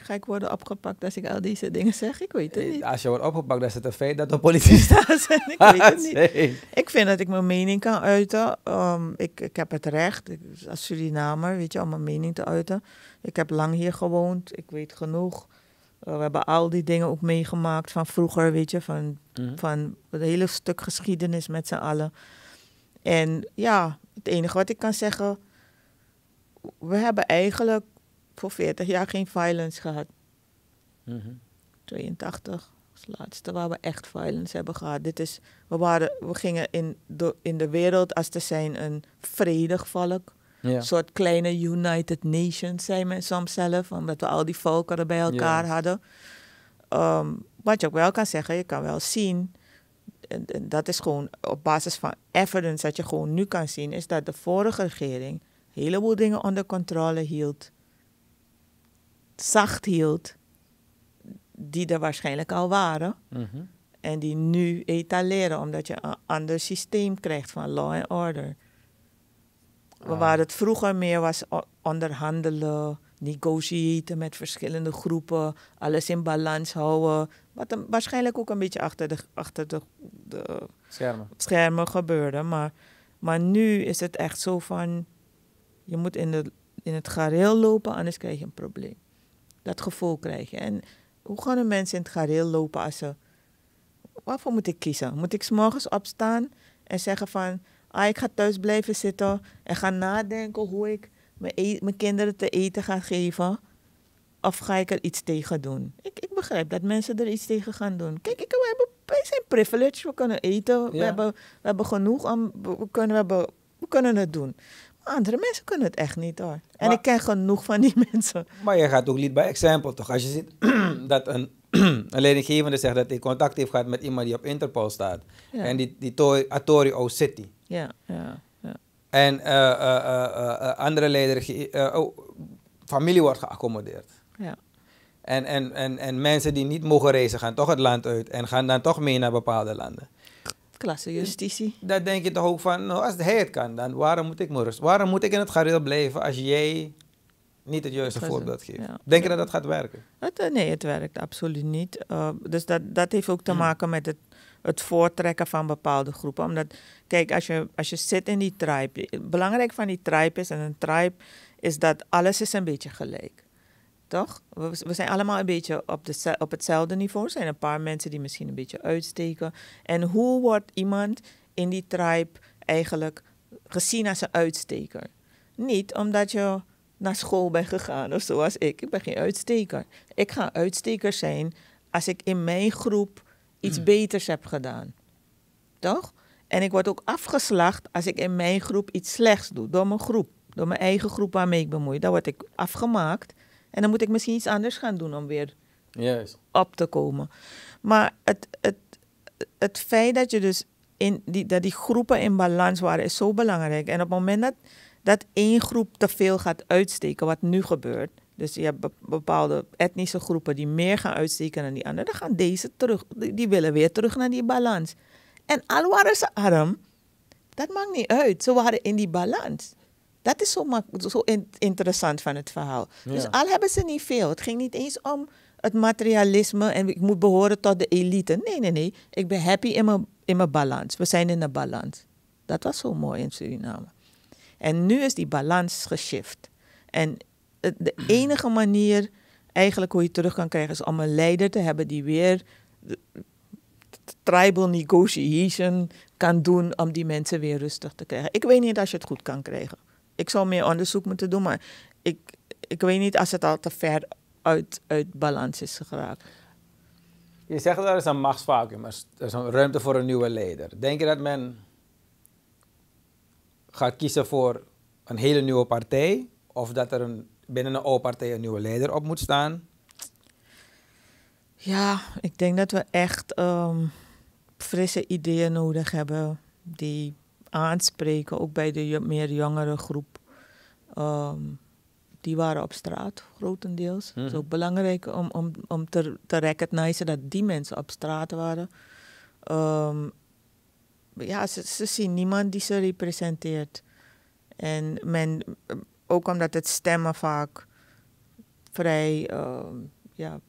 Speaker 2: ga ik worden opgepakt als ik al deze dingen zeg? Ik weet het eh, niet.
Speaker 1: Als je wordt opgepakt, dan is het een feit dat er politie staat. [LAUGHS] ik weet het [LAUGHS] niet.
Speaker 2: Ik vind dat ik mijn mening kan uiten. Ehm, ik, ik heb het recht, als Surinamer, weet je, om mijn mening te uiten. Ik heb lang hier gewoond. Ik weet genoeg. Eh, we hebben al die dingen ook meegemaakt van vroeger, weet je, van, mhm. van het hele stuk geschiedenis met z'n allen. En ja, het enige wat ik kan zeggen, we hebben eigenlijk voor 40 jaar geen violence gehad. 82 mhm. is het laatste waar we echt violence hebben gehad. Dit is, we, waren, we gingen in de, in de wereld als te zijn een vredig volk. Ja. Een soort kleine United Nations, zei men soms zelf, omdat we al die volkeren bij elkaar hadden. Ehm, wat je ook wel kan zeggen, je kan wel zien, en, dat is gewoon op basis van evidence dat je gewoon nu kan zien, is dat de vorige regering een heleboel dingen onder controle hield. Zacht hield, die er waarschijnlijk al waren. Mhm. En die nu etaleren, omdat je een ander systeem krijgt van law and order. Ah. Waar het vroeger meer was onderhandelen, negotiëren met verschillende groepen, alles in balans houden. Wat een, waarschijnlijk ook een beetje achter de, achter de, de schermen. gebeurde. Maar, maar nu is het echt zo van, je moet in, de, in het gareel lopen, anders krijg je een probleem. Dat gevoel krijg je. En hoe gaan de mensen in het gareel lopen als ze... Waarvoor moet ik kiezen? Moet ik morgens opstaan en zeggen van ah, ik ga thuis blijven zitten en ga nadenken hoe ik e-, mijn, kinderen te eten ga geven. Of ga ik er iets tegen doen? Ik, ik begrijp dat mensen er iets tegen gaan doen. Kijk, ik, we hebben, wij zijn privileged. We kunnen eten. We, hebben, we hebben genoeg. om we, kunnen, we, hebben, we kunnen het doen. Maar andere mensen kunnen het echt niet hoor. En ik ken genoeg van die [LAUGHS] mensen.
Speaker 1: Maar je gaat ook niet bij example toch? Als je ziet [CLEARS THROAT] dat een, [CLEARS THROAT] een leidinggevende zegt dat hij contact heeft gehad met iemand die op Interpol staat. En die, die Atori O City.
Speaker 2: Ja, ja.
Speaker 1: En eh, eh, eh, andere leden, oh, familie wordt geaccommodeerd. Ja. En, en, en, en mensen die niet mogen reizen gaan toch het land uit en gaan dan toch mee naar bepaalde landen.
Speaker 2: Klasse justitie. Daar denk je
Speaker 1: toch ook van, nou, als hij het kan, dan waarom moet ik me Waarom moet ik in het gareel blijven als jij niet het juiste voorbeeld geeft? Denk je dat dat gaat werken?
Speaker 2: nee, het werkt absoluut niet. dus dat, dat heeft ook te hmm. maken met het het voortrekken van bepaalde groepen. Omdat, kijk, als je, als je zit in die tribe, belangrijk van die tribe is, en een tribe is dat alles is een beetje gelijk. Toch? We, we zijn allemaal een beetje op, de, op hetzelfde niveau. Er zijn een paar mensen die misschien een beetje uitsteken. En hoe wordt iemand in die tribe eigenlijk gezien als een uitsteker? Niet omdat je naar school bent gegaan of zoals ik. Ik ben geen uitsteker. Ik ga uitsteker zijn als ik in mijn groep iets mm. beters heb gedaan. Toch? En ik word ook afgeslacht als ik in mijn groep iets slechts doe. Door mijn groep. Door mijn eigen groep waarmee ik bemoei. Dan word ik afgemaakt. En dan moet ik misschien iets anders gaan doen om weer op te komen. Maar het, het, het feit dat je dus in die, dat die groepen in balans waren, is zo belangrijk. En op het moment dat, dat één groep te veel gaat uitsteken, wat nu gebeurt, dus je hebt bepaalde etnische groepen die meer gaan uitsteken dan die anderen. Dan gaan deze terug. Die willen weer terug naar die balans. En al waren ze arm, dat maakt niet uit. Ze waren in die balans. Dat is zo, zo in interessant van het verhaal. Dus al hebben ze niet veel. Het ging niet eens om het materialisme en ik moet behoren tot de elite. Nee, nee, nee. Ik ben happy in mijn, in mijn balans. We zijn in de balans. Dat was zo mooi in Suriname. En nu is die balans geshift. En de enige manier eigenlijk hoe je terug kan krijgen is om een leider te hebben die weer tribal negotiation kan doen om die mensen weer rustig te krijgen. Ik weet niet als je het goed kan krijgen. Ik zou meer onderzoek moeten doen, maar ik, ik weet niet als het al te ver uit, uit balans is geraakt.
Speaker 1: Je zegt dat er is een machtsvacuum, er is een ruimte voor een nieuwe leider. Denk je dat men gaat kiezen voor een hele nieuwe partij of dat er een binnen een O-partij een nieuwe leider op moet staan?
Speaker 2: Ja, ik denk dat we echt ehm, frisse ideeën nodig hebben die aanspreken, ook bij de meer jongere groep. Ehm, die waren op straat, grotendeels. Het is mhm. ook belangrijk om, om, om te, te recognizen dat die mensen op straat waren. Ehm, ja, ze, ze, zien niemand die ze representeert. En men, ook omdat het stemmen vaak vrij ehm, ja,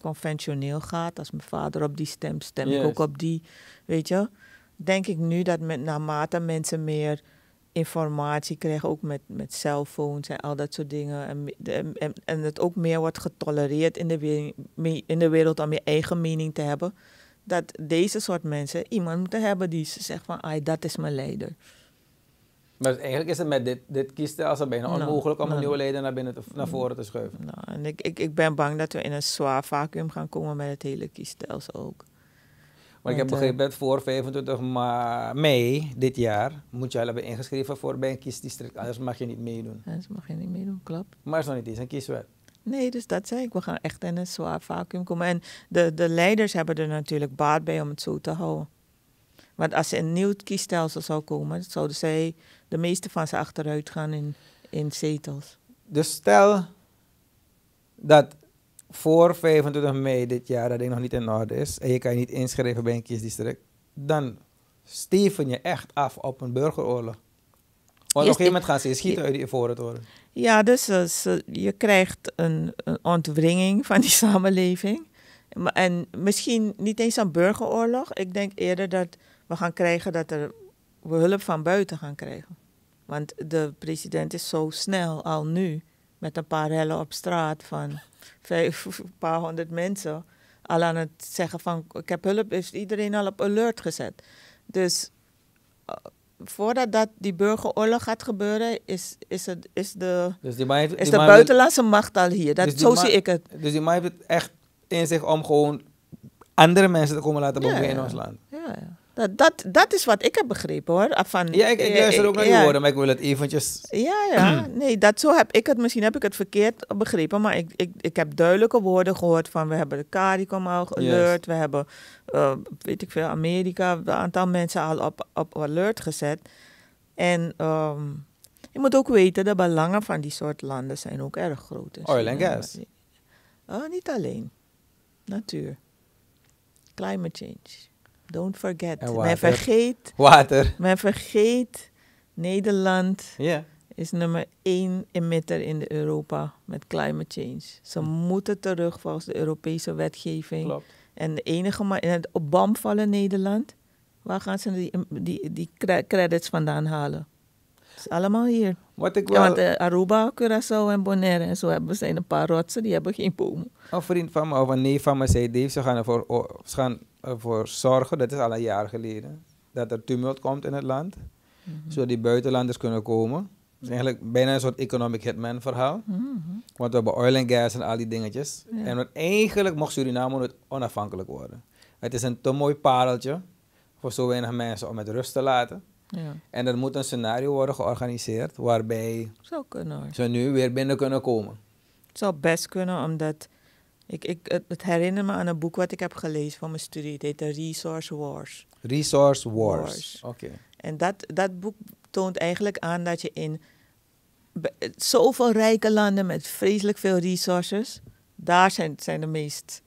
Speaker 2: conventioneel gaat. Als mijn vader op die stem stem ik ook op die. Weet je, denk ik nu dat met, naarmate mensen meer informatie krijgen, ook met, met cellphones en al dat soort dingen, en, en, en het ook meer wordt getolereerd in de, in de wereld om je eigen mening te hebben, dat deze soort mensen iemand moeten hebben die zegt van, ah, dat is mijn leider.
Speaker 1: Maar eigenlijk is het met dit, dit kiesstelsel bijna nou, onmogelijk om nou. nieuwe leden naar, binnen te, naar voren te schuiven. Nou,
Speaker 2: en ik, ik, ik ben bang dat we in een zwaar vacuüm gaan komen met het hele kiesstelsel ook. Maar ik heb eh, begrepen
Speaker 1: dat voor 25 mei dit jaar moet je al hebben ingeschreven voor bij een kiesdistrict, anders mag je niet meedoen. Anders mag
Speaker 2: je niet meedoen, klopt. Maar het is nog niet eens een kieswet. Nee, dus dat zei ik. We gaan echt in een zwaar vacuüm komen. En de, de leiders hebben er natuurlijk baat bij om het zo te houden. Want als er een nieuw kiesstelsel zou komen, zouden zij de meeste van ze achteruit gaan in, in zetels.
Speaker 1: Dus stel dat voor 25 mei dit jaar dat ding nog niet in orde is en je kan je niet inschrijven bij een kiesdistrict, dan steven je echt af op een burgeroorlog. Of op een gegeven moment gaan ze schieten uit die het
Speaker 2: Ja, dus eh, je krijgt een, een ontwringing van die [LAUGHS] samenleving. En misschien niet eens een burgeroorlog. Ik denk eerder dat we gaan krijgen dat er, we hulp van buiten gaan krijgen. Want de president is zo snel al nu met een paar rellen op straat van vijf, een paar honderd mensen. Al aan het zeggen van ik heb hulp, is iedereen al op alert gezet. Dus eh, voordat dat die burgeroorlog gaat gebeuren, is, is, het, is de, dus die is de buitenlandse macht al hier. Dat, dus zo zie ik het.
Speaker 1: Dus die maai heeft het echt in zich om gewoon andere mensen te komen laten bewegen in ons land.
Speaker 2: Ja, ja. Dat, dat, dat is wat ik heb begrepen hoor. Ah, van, ja, ik, ik eh, luister ook naar je woorden,
Speaker 1: maar ik wil het eventjes... Ja, ja. Hmm.
Speaker 2: nee, dat, zo heb ik het. Misschien heb ik het verkeerd begrepen, maar ik, ik, ik heb duidelijke woorden gehoord van... We hebben de CARICOM al alert, we hebben, eh, weet ik veel, Amerika... een aantal mensen al op, op alert gezet. En... Ehm, je moet ook weten, de belangen van die soort landen zijn ook erg groot. Dus Oil and gas. Ah, niet alleen. Natuur. Climate change. Don't forget. Men vergeet. Water. Men vergeet. Nederland is nummer één emitter in Europa met climate change. Ze hm. moeten terug volgens de Europese wetgeving. Klopt. En de enige maar in het vallen Nederland, waar gaan ze die, die, die credits vandaan halen? allemaal hier. Wat ik want eh, Aruba, Curaçao en Bonaire en zo hebben, zijn een paar rotsen, die hebben geen bomen.
Speaker 1: Een vriend van me of een neef van me zei, Dave, ze gaan ervoor, gaan ervoor zorgen, dat is al een jaar geleden, dat er tumult komt in het land. Mhm. Zodat die buitenlanders kunnen komen. is eigenlijk bijna een soort economic hitman verhaal. Mhm. Want we hebben oil en gas en al die dingetjes. En eigenlijk mocht Suriname nooit onafhankelijk worden. Het is een te mooi pareltje voor zo weinig mensen om het rust te laten. En er moet een scenario worden georganiseerd waarbij Zou kunnen. ze nu weer binnen kunnen komen.
Speaker 2: Het zou best kunnen, omdat ik, ik, het, herinner me aan een boek wat ik heb gelezen van mijn studie. Het heet The Resource Wars.
Speaker 1: Resource Wars. Oké.
Speaker 2: En dat, dat boek toont eigenlijk aan dat je in zoveel rijke landen met vreselijk veel resources, daar zijn, zijn de meest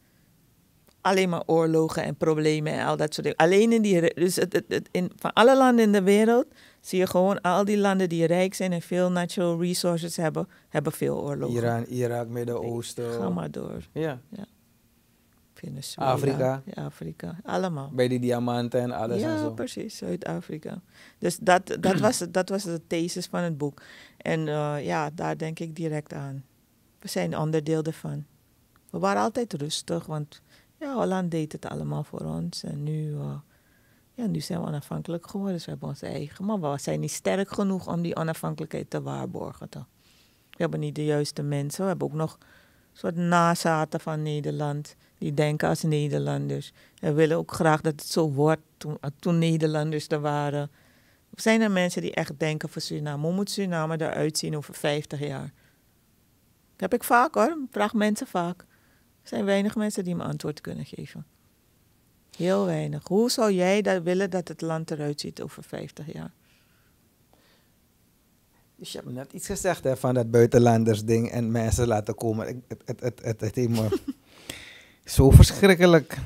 Speaker 2: alleen maar oorlogen en problemen en al dat soort dingen. Alleen in die, dus het, het, het, in, van alle landen in de wereld zie je gewoon al die landen die rijk zijn en veel natural resources hebben, hebben veel oorlogen. Iran,
Speaker 1: Irak, Midden-Oosten. Ga maar door.
Speaker 2: Ja. ja. Venezuela, Afrika. Ja, Afrika, allemaal. Bij die diamanten en alles ja, en zo. precies, Zuid-Afrika. Dus dat, dat, was, dat was de thesis van het boek. En eh, ja, daar denk ik direct aan. We zijn onderdeel ervan. We waren altijd rustig, want ja, Holland deed het allemaal voor ons. En nu, eh, ja, nu zijn we onafhankelijk geworden. Dus we hebben ons eigen. Maar we zijn niet sterk genoeg om die onafhankelijkheid te waarborgen. Toch? We hebben niet de juiste mensen. We hebben ook nog een soort nazaten van Nederland. Die denken als Nederlanders. En willen ook graag dat het zo wordt toen, eh, toen Nederlanders er waren. Zijn er mensen die echt denken voor Suriname? Hoe moet Suriname eruit zien over 50 jaar? Dat heb ik vaak hoor. vraag mensen vaak. Er zijn weinig mensen die me antwoord kunnen geven. Heel weinig. Hoe zou jij dat willen dat het land eruit ziet over 50 jaar? Dus je hebt net iets
Speaker 1: gezegd hè, van dat buitenlanders ding en mensen laten komen. Ik, het, het, het, het, het me [LAUGHS] zo verschrikkelijk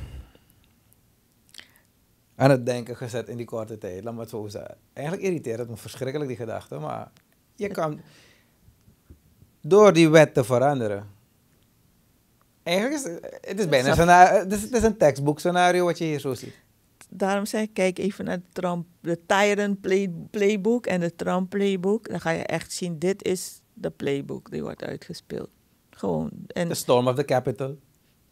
Speaker 1: aan het denken gezet in die korte tijd. Laat maar zo Eigenlijk irriteert het me verschrikkelijk, die gedachte. Maar je kan door die wet te veranderen
Speaker 2: Eigenlijk is het is bijna
Speaker 1: eh, het, is, een textbook scenario wat je hier zo ziet.
Speaker 2: Daarom zeg ik, kijk even naar de Trump, Tyrant Playbook en de Trump Playbook. Dan ga je echt zien, dit is de playbook die wordt uitgespeeld. Gewoon. En, the Storm of the Capital.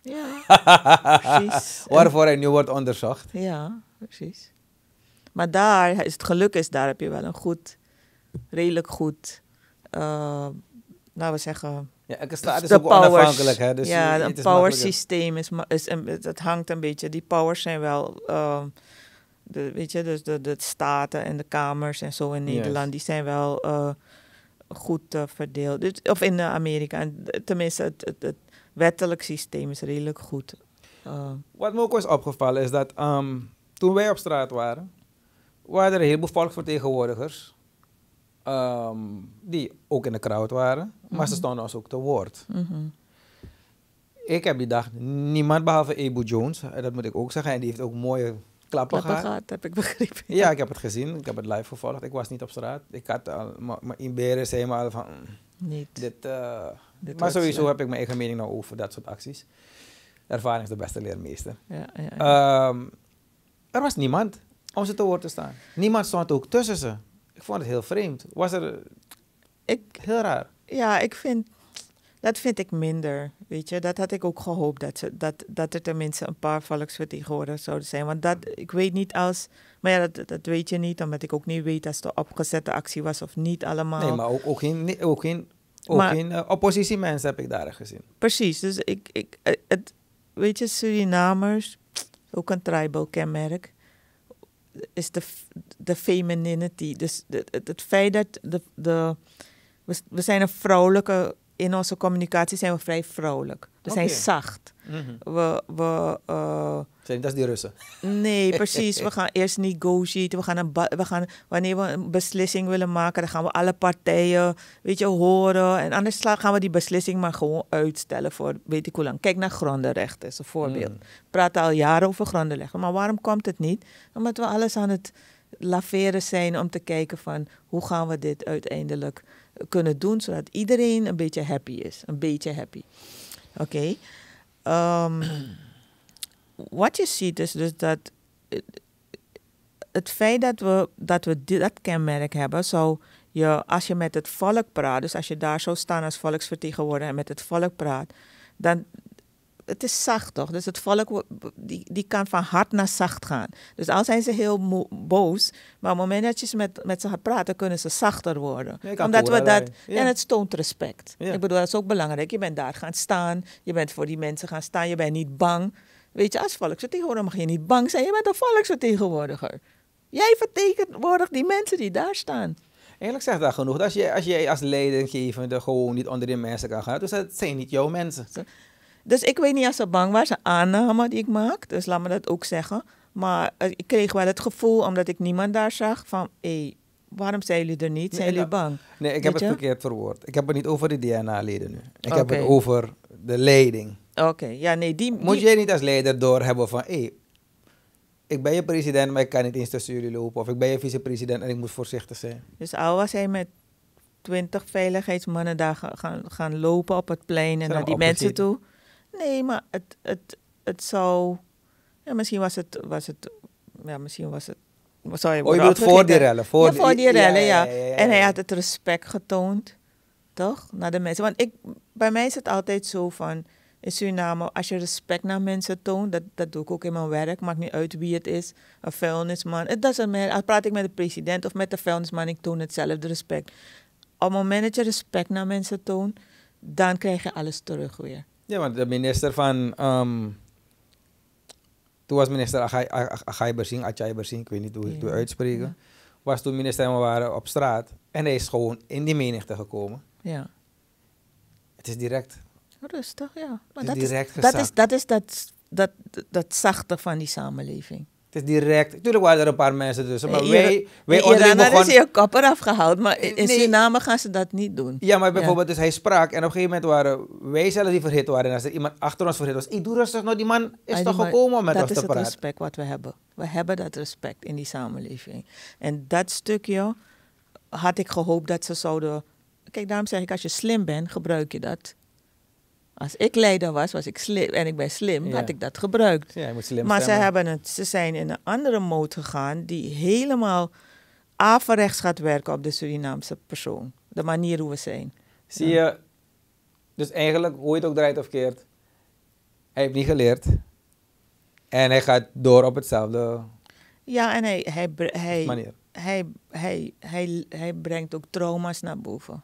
Speaker 2: Ja, [LAUGHS] precies. Waarvoor
Speaker 1: hij nu wordt onderzocht.
Speaker 2: Ja, precies. Maar daar, is het geluk is, daar heb je wel een goed, redelijk goed... Eh, laten we zeggen. Ja, staat ook powers, onafhankelijk. Hè? Dus ja, een power systeem is, is, dat hangt een beetje. Die powers zijn wel, ehm, de, weet je, dus de, de staten en de kamers en zo in Nederland, die zijn wel eh, goed eh, verdeeld. Dus, of in eh, Amerika. En, tenminste, het, het, wettelijk systeem is redelijk goed.
Speaker 1: Wat me ook was opgevallen is dat ehm, toen wij op straat waren, waren er een heleboel volksvertegenwoordigers Ehm, die ook in de crowd waren, maar ze mhm. stonden ons ook te woord. Mhm. Ik heb die dag niemand behalve Ebo Jones, dat moet ik ook zeggen, en die heeft ook mooie klappen, klappen gehad. heb ik begrepen. Ja. ik heb het gezien, ik heb het live gevolgd, ik was niet op straat. Ik had al, mijn inberen zei van, niet. Dit, eh, dit maar sowieso eh, heb ik mijn eigen mening nou over dat soort acties. Ervaring is de beste leermeester. Ja, ja, ehm, er was niemand om ze te woord te staan. Niemand stond ook tussen ze. Ik vond het heel vreemd. Was er...
Speaker 2: Ik, heel raar. Ja, ik vind... Dat vind ik minder, weet je. Dat had ik ook gehoopt, dat, ze, dat, dat er tenminste een paar volksvertegenwoordigers zouden zijn. Want dat, ik weet niet als... Maar ja, dat, dat weet je niet, omdat ik ook niet weet als het een opgezette actie was of niet allemaal. Nee, maar ook, ook geen, ook geen, ook geen uh, oppositiemensen heb ik daar gezien. Precies, dus ik... ik eh, het, weet je, Surinamers, ook een tribal kenmerk is de, de femininity. Dus het, het, feit dat de, de, we, we, zijn een vrouwelijke, in onze communicatie zijn we vrij vrouwelijk. We zijn zacht. We, we, eh, Zijn dat is die Russen? Nee, [LAUGHS] precies. we gaan eerst negotiëren. We gaan, een we gaan, wanneer we een beslissing willen maken, dan gaan we alle partijen weet je, horen. En anders gaan we die beslissing maar gewoon uitstellen voor weet ik hoe lang. Kijk naar grondenrechten, is een voorbeeld. Hmm. We praten al jaren over grondenrechten. Maar waarom komt het niet? Omdat we alles aan het laveren zijn om te kijken van hoe gaan we dit uiteindelijk kunnen doen, zodat iedereen een beetje happy is. Een beetje happy. Oké wat je ziet is dus dat het feit dat we, dat we dat kenmerk hebben, zou je, als je met het volk praat, dus als je daar zou staan als volksvertegenwoordiger en met het volk praat, dan het is zacht toch? Dus het volk die, die kan van hard naar zacht gaan. Dus al zijn ze heel boos, maar op het moment dat je met, met ze gaat praten, kunnen ze zachter worden. Omdat we dat, en het toont respect. Ik bedoel, dat is ook belangrijk. Je bent daar gaan staan, je bent voor die mensen gaan staan, je bent niet bang. Weet je, als volksvertegenwoordiger mag je niet bang zijn, je bent een volksvertegenwoordiger. Jij vertegenwoordigt die mensen die daar staan.
Speaker 1: Eerlijk gezegd, dat genoeg. Als jij als, als leidinggevende gewoon niet onder die mensen
Speaker 2: kan gaan, dus dat zijn niet jouw mensen. Dus ik weet niet of ze bang was, een aanname die ik maak. Dus laat me dat ook zeggen. Maar eh, ik kreeg wel het gevoel, omdat ik niemand daar zag, van hé, hey, waarom zijn jullie er niet? Zijn jullie nou, bang? Nee, ik heb het
Speaker 1: verkeerd verwoord. Ik heb het niet over de DNA-leden nu. Ik heb het over de leiding. Oké,
Speaker 2: ja, nee, die, Moet je jij niet als leider
Speaker 1: doorhebben van, hé, hey, ik ben je president, maar ik kan niet eens tussen jullie lopen. Of ik ben je vicepresident en ik moet voorzichtig zijn.
Speaker 2: Dus al was hij met twintig veiligheidsmannen daar gaan, gaan lopen op het plein en naar die mensen toe. Nee, maar het, het, het zou. Ja, misschien was het. Was het ja, misschien was het. Zou je oh, je bedoelt voor die rellen? Voor, ja, die, rellen, ja, En hij had het respect getoond, toch? Naar de mensen. Want ik, bij mij is het altijd zo van. In Suriname, als je respect naar mensen toont, dat, dat doe ik ook in mijn werk, maakt niet uit wie het is, een vuilnisman. Het doesn't matter. Als praat ik met de president of met de vuilnisman, ik toon hetzelfde respect. Op het moment dat je respect naar mensen toont, dan krijg je alles terug weer.
Speaker 1: Ja, want de minister van. Um, toen was minister Achai Bersing, Achai ik weet niet hoe ik het uitspreken. Was toen minister en we waren op straat. En hij is gewoon in die menigte gekomen. Ja. Het is direct.
Speaker 2: Rustig, oh, ja. Maar dat, direct is, dat, is, dat is dat, dat, dat zachte van die samenleving.
Speaker 1: Het is direct. Tuurlijk waren er een paar mensen tussen. Maar wij, wij onderling is je
Speaker 2: kapper afgehaald. Maar in Suriname gaan ze dat niet doen. Ja, maar bijvoorbeeld, dus hij sprak. En op een gegeven moment waren wij zelf die verhit waren. En als er iemand achter ons verhit was. Ik doe rustig, nou die man is ah, toch gekomen met ons te praten. Dat is het respect wat we hebben. We hebben dat respect in die samenleving. En dat stukje had ik gehoopt dat ze zouden... Kijk, daarom zeg ik, als je slim bent, gebruik je dat. Als ik leider was, was ik slim en ik ben slim, had ik dat gebruikt. Ja, slim maar ze, hebben het, ze zijn in een andere mode gegaan die helemaal averechts gaat werken op de Surinaamse persoon. De manier hoe we zijn.
Speaker 1: Zie je, dus eigenlijk, hoe je het ook draait of keert, hij heeft niet geleerd. En hij gaat door op hetzelfde.
Speaker 2: Ja, en hij, hij, hij, Hij, hij, hij brengt ook trauma's naar boven.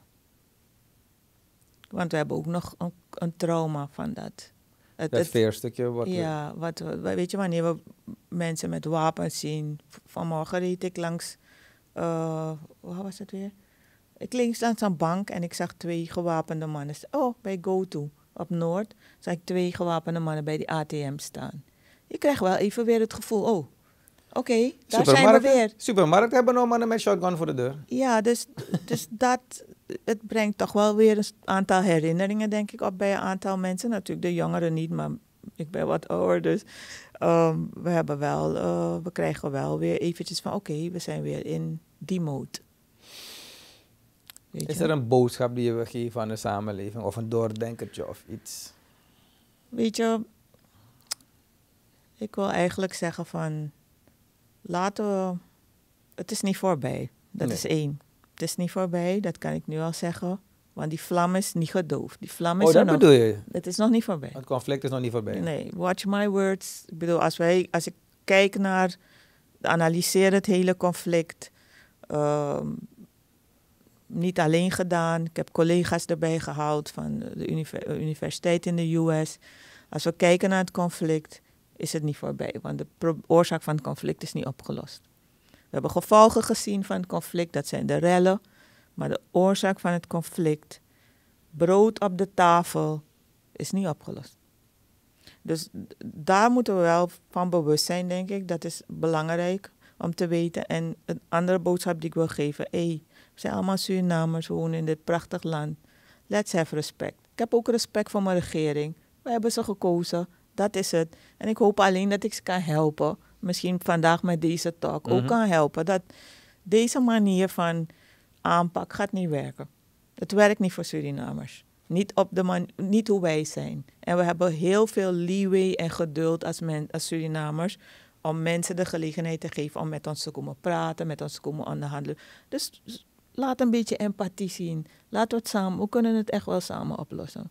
Speaker 2: Want we hebben ook nog een een trauma van dat. Het, dat veerstukje wat... Ja, wat, weet je, wanneer we mensen met wapens zien. Vanmorgen reed ik langs, uh, eh, wat was het weer? Ik links langs een bank en ik zag twee gewapende mannen. Oh, bij GoTo op Noord zag ik twee gewapende mannen bij die ATM staan. Je krijgt wel even weer het gevoel, oh, oké, daar zijn we weer. Supermarkt hebben nog mannen met
Speaker 1: shotgun voor de deur.
Speaker 2: Ja, dus, dus [LAUGHS] dat, het brengt toch wel weer een aantal herinneringen, denk ik, op bij een aantal mensen. Natuurlijk de jongeren niet, maar ik ben wat ouder, dus ehm, we, hebben wel, eh, we krijgen wel weer eventjes van oké, we zijn weer in die mode. is er
Speaker 1: een boodschap die je wil geven aan de samenleving of een doordenkertje of iets?
Speaker 2: Weet je, ik wil eigenlijk zeggen van laten we, het is niet voorbij, dat is één het is niet voorbij, dat kan ik nu al zeggen. Want die vlam is niet gedoofd. Die vlam is oh, dat bedoel je? Het is nog niet voorbij.
Speaker 1: Het conflict is nog niet voorbij. Nee,
Speaker 2: watch my words. Ik bedoel, als, wij, als ik kijk naar, analyseer het hele conflict. Ehm, niet alleen gedaan. Ik heb collega's erbij gehaald van de universiteit in de US. Als we kijken naar het conflict, is het niet voorbij. Want de oorzaak van het conflict is niet opgelost. We hebben gevolgen gezien van het conflict, dat zijn de rellen. Maar de oorzaak van het conflict, brood op de tafel, is niet opgelost. Dus daar moeten we wel van bewust zijn, denk ik. Dat is belangrijk om te weten. En een andere boodschap die ik wil geven. hey, we zijn allemaal Surinamers, we wonen in dit prachtig land. Let's have respect. Ik heb ook respect voor mijn regering. We hebben ze gekozen, dat is het. En ik hoop alleen dat ik ze kan helpen misschien vandaag met deze talk ook mhm. kan helpen. Dat deze manier van aanpak gaat niet werken. Het werkt niet voor Surinamers. Niet, op de man niet hoe wij zijn. En we hebben heel veel leeway en geduld als, als Surinamers om mensen de gelegenheid te geven om met ons te komen praten, met ons te komen onderhandelen. Dus laat een beetje empathie zien. Laten we samen, we kunnen het echt wel samen oplossen.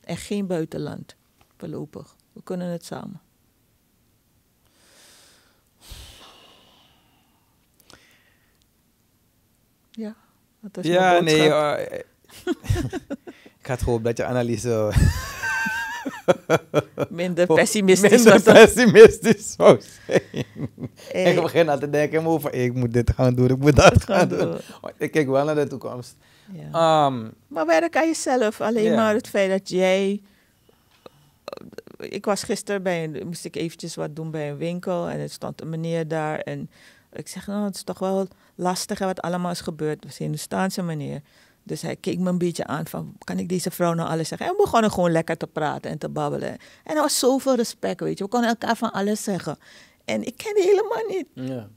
Speaker 2: En geen buitenland, voorlopig. We kunnen het samen. Ja, dat is Ja, nee. Oh, eh, eh.
Speaker 1: [LAUGHS] ik had gewoon dat je analyse... [LAUGHS] minder pessimistisch minder was pessimistisch zou zijn. Eh. Ik begin aan te denken over, ik moet dit gaan doen, ik moet dat, gaan doen. Ik kijk wel naar de toekomst. Ja. Ehm,
Speaker 2: maar werk aan jezelf. Alleen maar het feit dat jij... Ik was gisteren bij een, moest ik eventjes wat doen bij een winkel en er stond een meneer daar en ik zeg, nou, het is toch wel lastig wat allemaal is gebeurd. We in de Staanse manier. Dus hij keek me een beetje aan van, kan ik deze vrouw nou alles zeggen? En we begonnen gewoon lekker te praten en te babbelen. En er was zoveel respect, weet je. We konden elkaar van alles zeggen. En ik ken die helemaal niet. Ja.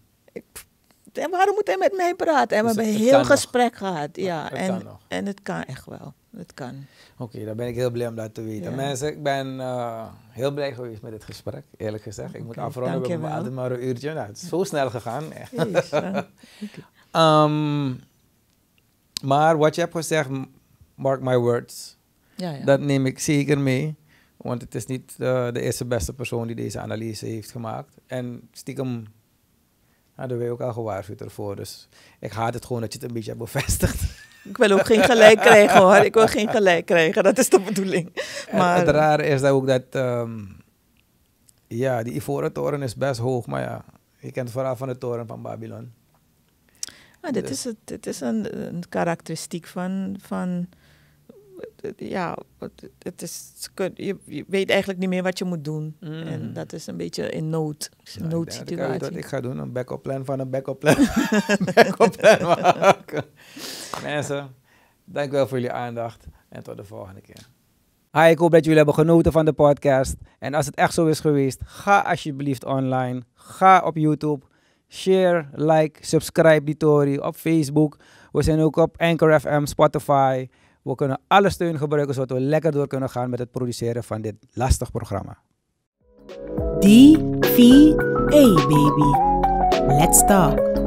Speaker 2: en waarom moet hij met mij praten? En we dus hebben een heel gesprek gehad. Ja, en, en het kan echt wel. Het kan.
Speaker 1: Oké, daar ben ik heel blij om dat te weten. Mensen, ik ben eh, heel blij geweest met dit gesprek, eerlijk gezegd. Ik moet afronden, we hebben altijd maar een uurtje. Nou, het is zo snel gegaan. [LAUGHS] Ehm, maar wat je hebt gezegd, mark my words. Ja, ja. Dat neem ik zeker mee. Want het is niet de eerste beste persoon die deze analyse heeft gemaakt. En stiekem hadden nou, wij ook al gewaarschuwd ervoor. Dus ik haat het gewoon dat je het een beetje hebt bevestigd. [LAUGHS] Ik wil ook geen gelijk krijgen hoor. Ik wil geen gelijk
Speaker 2: krijgen, dat is de bedoeling. Maar... Het, rare
Speaker 1: is dat ook dat... Ehm, ja, die ivoren toren is best hoog, maar ja, je kent vooral van de toren van Babylon.
Speaker 2: Ah, dit, dus- is het, dit is een, een karakteristiek van, van ja, het is, je, weet eigenlijk niet meer wat je moet doen. Mm. En dat is een beetje in nood, nou, noodsituatie. Ik, ga doen, een up plan van een up plan. [LAUGHS] up
Speaker 1: plan maken. Mensen, dank wel voor jullie aandacht en tot de volgende keer. Hi, ik hoop dat jullie hebben genoten van de podcast. En als het echt zo is geweest, ga alsjeblieft online. Ga op YouTube. Share, like, subscribe die story op Facebook. We zijn ook op Anchor FM, Spotify. We kunnen alle steun gebruiken zodat we lekker door kunnen gaan met het produceren van dit lastig programma. DVA baby. Let's talk.